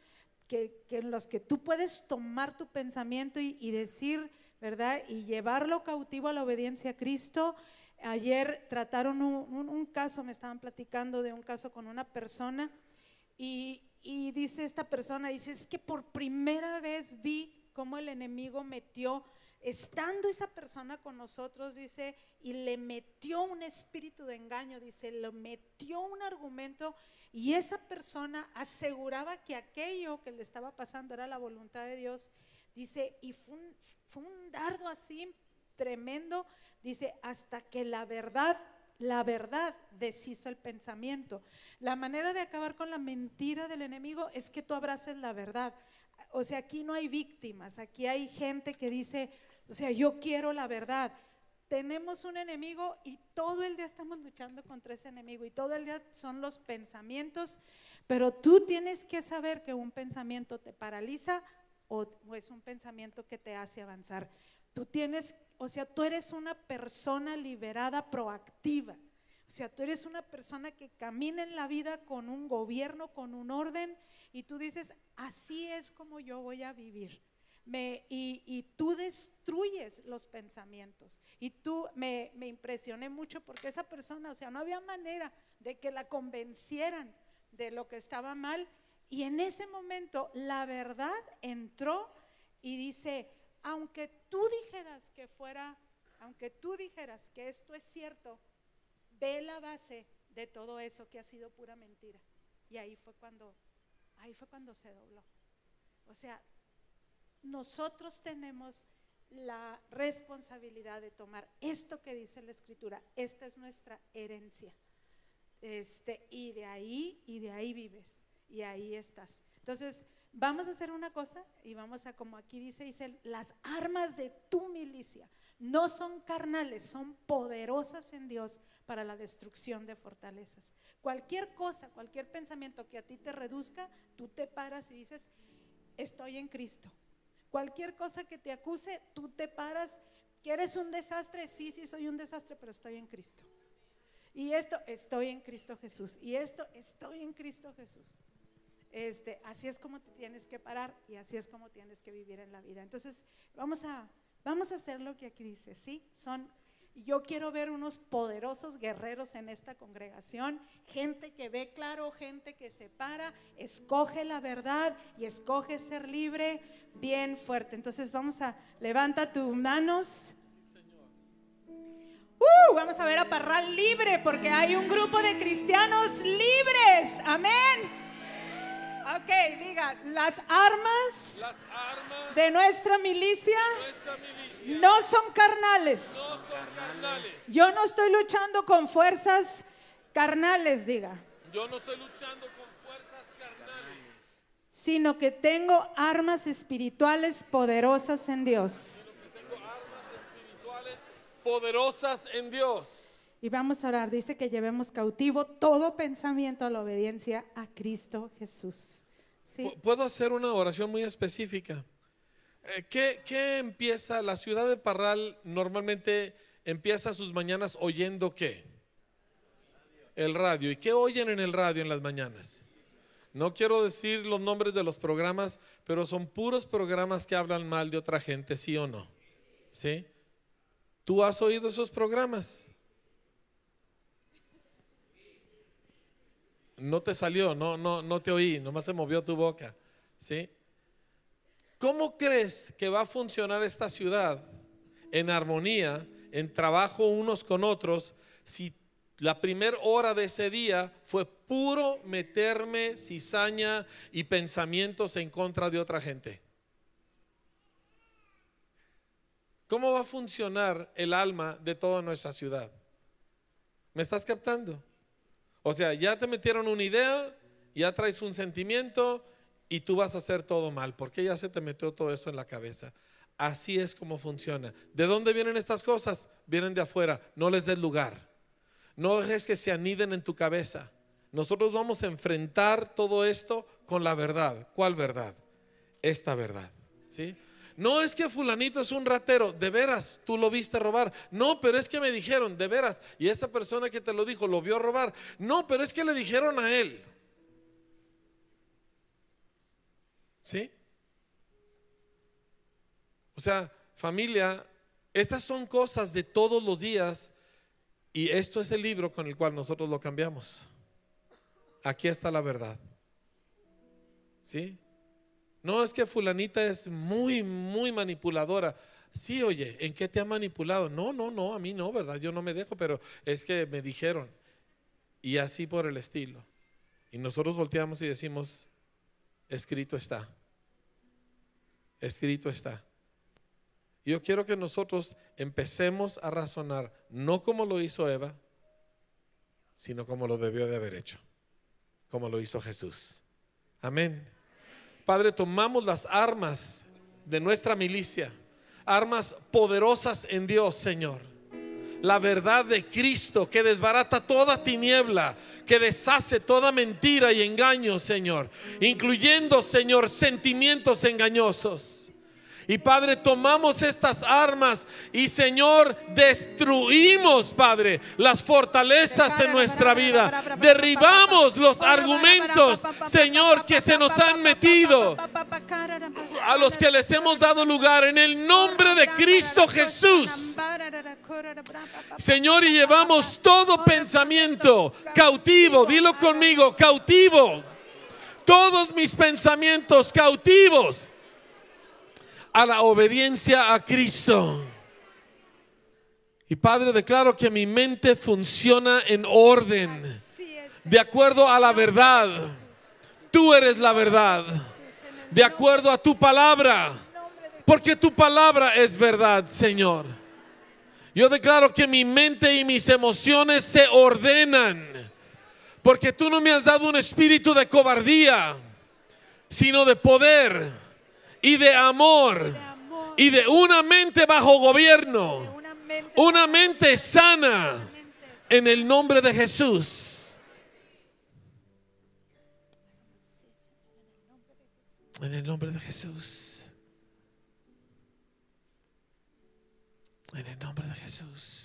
S2: que, en las que tú puedes tomar tu pensamiento y, decir, ¿verdad? Y llevarlo cautivo a la obediencia a Cristo. Ayer trataron un, un, caso, me estaban platicando de un caso con una persona y, y dice esta persona, dice, es que por primera vez vi cómo el enemigo metió, estando esa persona con nosotros, dice, y le metió un espíritu de engaño, dice, le metió un argumento y esa persona aseguraba que aquello que le estaba pasando era la voluntad de Dios, dice, y fue un, fue un dardo así tremendo, dice, hasta que la verdad la verdad deshizo el pensamiento. La manera de acabar con la mentira del enemigo es que tú abraces la verdad. O sea, aquí no hay víctimas, aquí hay gente que dice, o sea, yo quiero la verdad. Tenemos un enemigo y todo el día estamos luchando contra ese enemigo y todo el día son los pensamientos, pero tú tienes que saber que un pensamiento te paraliza o, es un pensamiento que te hace avanzar. Tú tienes o sea, tú eres una persona liberada proactiva. O sea, tú eres una persona que camina en la vida con un gobierno, con un orden, y tú dices, así es como yo voy a vivir. y, tú destruyes los pensamientos. Y tú me impresioné mucho porque esa persona, o sea, no había manera de que la convencieran de lo que estaba mal. Y en ese momento la verdad entró y dice, aunque tú dijeras que fuera, aunque tú dijeras que esto es cierto, ve la base de todo eso que ha sido pura mentira. Y ahí fue cuando, ahí fue cuando se dobló. O sea, nosotros tenemos la responsabilidad de tomar esto que dice la escritura, esta es nuestra herencia. Este, y de ahí, y de ahí vives, y ahí estás. Entonces, Vamos a hacer una cosa y vamos a, como aquí dice dice las armas de tu milicia no son carnales, son poderosas en Dios para la destrucción de fortalezas. Cualquier cosa, cualquier pensamiento que a ti te reduzca, tú te paras y dices, estoy en Cristo. Cualquier cosa que te acuse, tú te paras, quieres un desastre, sí, sí, soy un desastre, pero estoy en Cristo. Y esto, estoy en Cristo Jesús. Y esto, estoy en Cristo Jesús. Este, así es como te tienes que parar y así es como tienes que vivir en la vida. Entonces, vamos a, vamos a hacer lo que aquí dice, ¿sí? Son, yo quiero ver unos poderosos guerreros en esta congregación, gente que ve claro, gente que se para, escoge la verdad y escoge ser libre bien fuerte. Entonces, vamos a, levanta tus manos. Uh, vamos a ver a Parral libre porque hay un grupo de cristianos libres. Amén. Ok, diga, las armas, de, nuestra milicia, no, son carnales. Yo no estoy luchando con fuerzas carnales, diga.
S1: Yo no estoy luchando con fuerzas
S2: carnales. Sino que tengo armas espirituales poderosas en Dios. Sino que tengo armas
S1: espirituales
S2: poderosas en Dios y vamos a orar. Dice que llevemos cautivo todo pensamiento a la obediencia a Cristo Jesús.
S1: ¿Sí? Puedo hacer una oración muy específica. Eh, ¿Qué, empieza? La ciudad de Parral normalmente empieza sus mañanas oyendo qué? El radio. ¿Y qué oyen en el radio en las mañanas? No quiero decir los nombres de los programas, pero son puros programas que hablan mal de otra gente, ¿sí o no? ¿Sí? ¿Tú has oído esos programas? no te salió, no, no, no te oí, nomás se movió tu boca. ¿Sí? ¿Cómo crees que va a funcionar esta ciudad en armonía, en trabajo unos con otros, si la primera hora de ese día fue puro meterme cizaña y pensamientos en contra de otra gente? ¿Cómo va a funcionar el alma de toda nuestra ciudad? ¿Me estás captando? O sea, ya te metieron una idea, ya traes un sentimiento y tú vas a hacer todo mal, porque ya se te metió todo eso en la cabeza. Así es como funciona. ¿De dónde vienen estas cosas? Vienen de afuera. No les des lugar. No dejes que se aniden en tu cabeza. Nosotros vamos a enfrentar todo esto con la verdad. ¿Cuál verdad? Esta verdad. ¿Sí? No es que fulanito es un ratero, de veras, tú lo viste robar. No, pero es que me dijeron, de veras, y esa persona que te lo dijo lo vio robar. No, pero es que le dijeron a él. ¿Sí? O sea, familia, estas son cosas de todos los días y esto es el libro con el cual nosotros lo cambiamos. Aquí está la verdad. ¿Sí? No es que fulanita es muy, muy manipuladora. Sí, oye, ¿en qué te ha manipulado? No, no, no, a mí no, ¿verdad? Yo no me dejo, pero es que me dijeron. Y así por el estilo. Y nosotros volteamos y decimos, escrito está. Escrito está. Yo quiero que nosotros empecemos a razonar, no como lo hizo Eva, sino como lo debió de haber hecho, como lo hizo Jesús. Amén. Padre, tomamos las armas de nuestra milicia, armas poderosas en Dios, Señor. La verdad de Cristo que desbarata toda tiniebla, que deshace toda mentira y engaño, Señor, incluyendo, Señor, sentimientos engañosos. Y Padre, tomamos estas armas y Señor, destruimos, Padre, las fortalezas de nuestra vida. Derribamos los argumentos, Señor, que se nos han metido, a los que les hemos dado lugar en el nombre de Cristo Jesús. Señor, y llevamos todo pensamiento cautivo, dilo conmigo, cautivo. Todos mis pensamientos cautivos a la obediencia a Cristo. Y Padre, declaro que mi mente funciona en orden, de acuerdo a la verdad. Tú eres la verdad, de acuerdo a tu palabra, porque tu palabra es verdad, Señor. Yo declaro que mi mente y mis emociones se ordenan, porque tú no me has dado un espíritu de cobardía, sino de poder y de amor y de una mente bajo gobierno, una mente sana en el nombre de Jesús. En el nombre de Jesús.
S2: En el nombre de Jesús.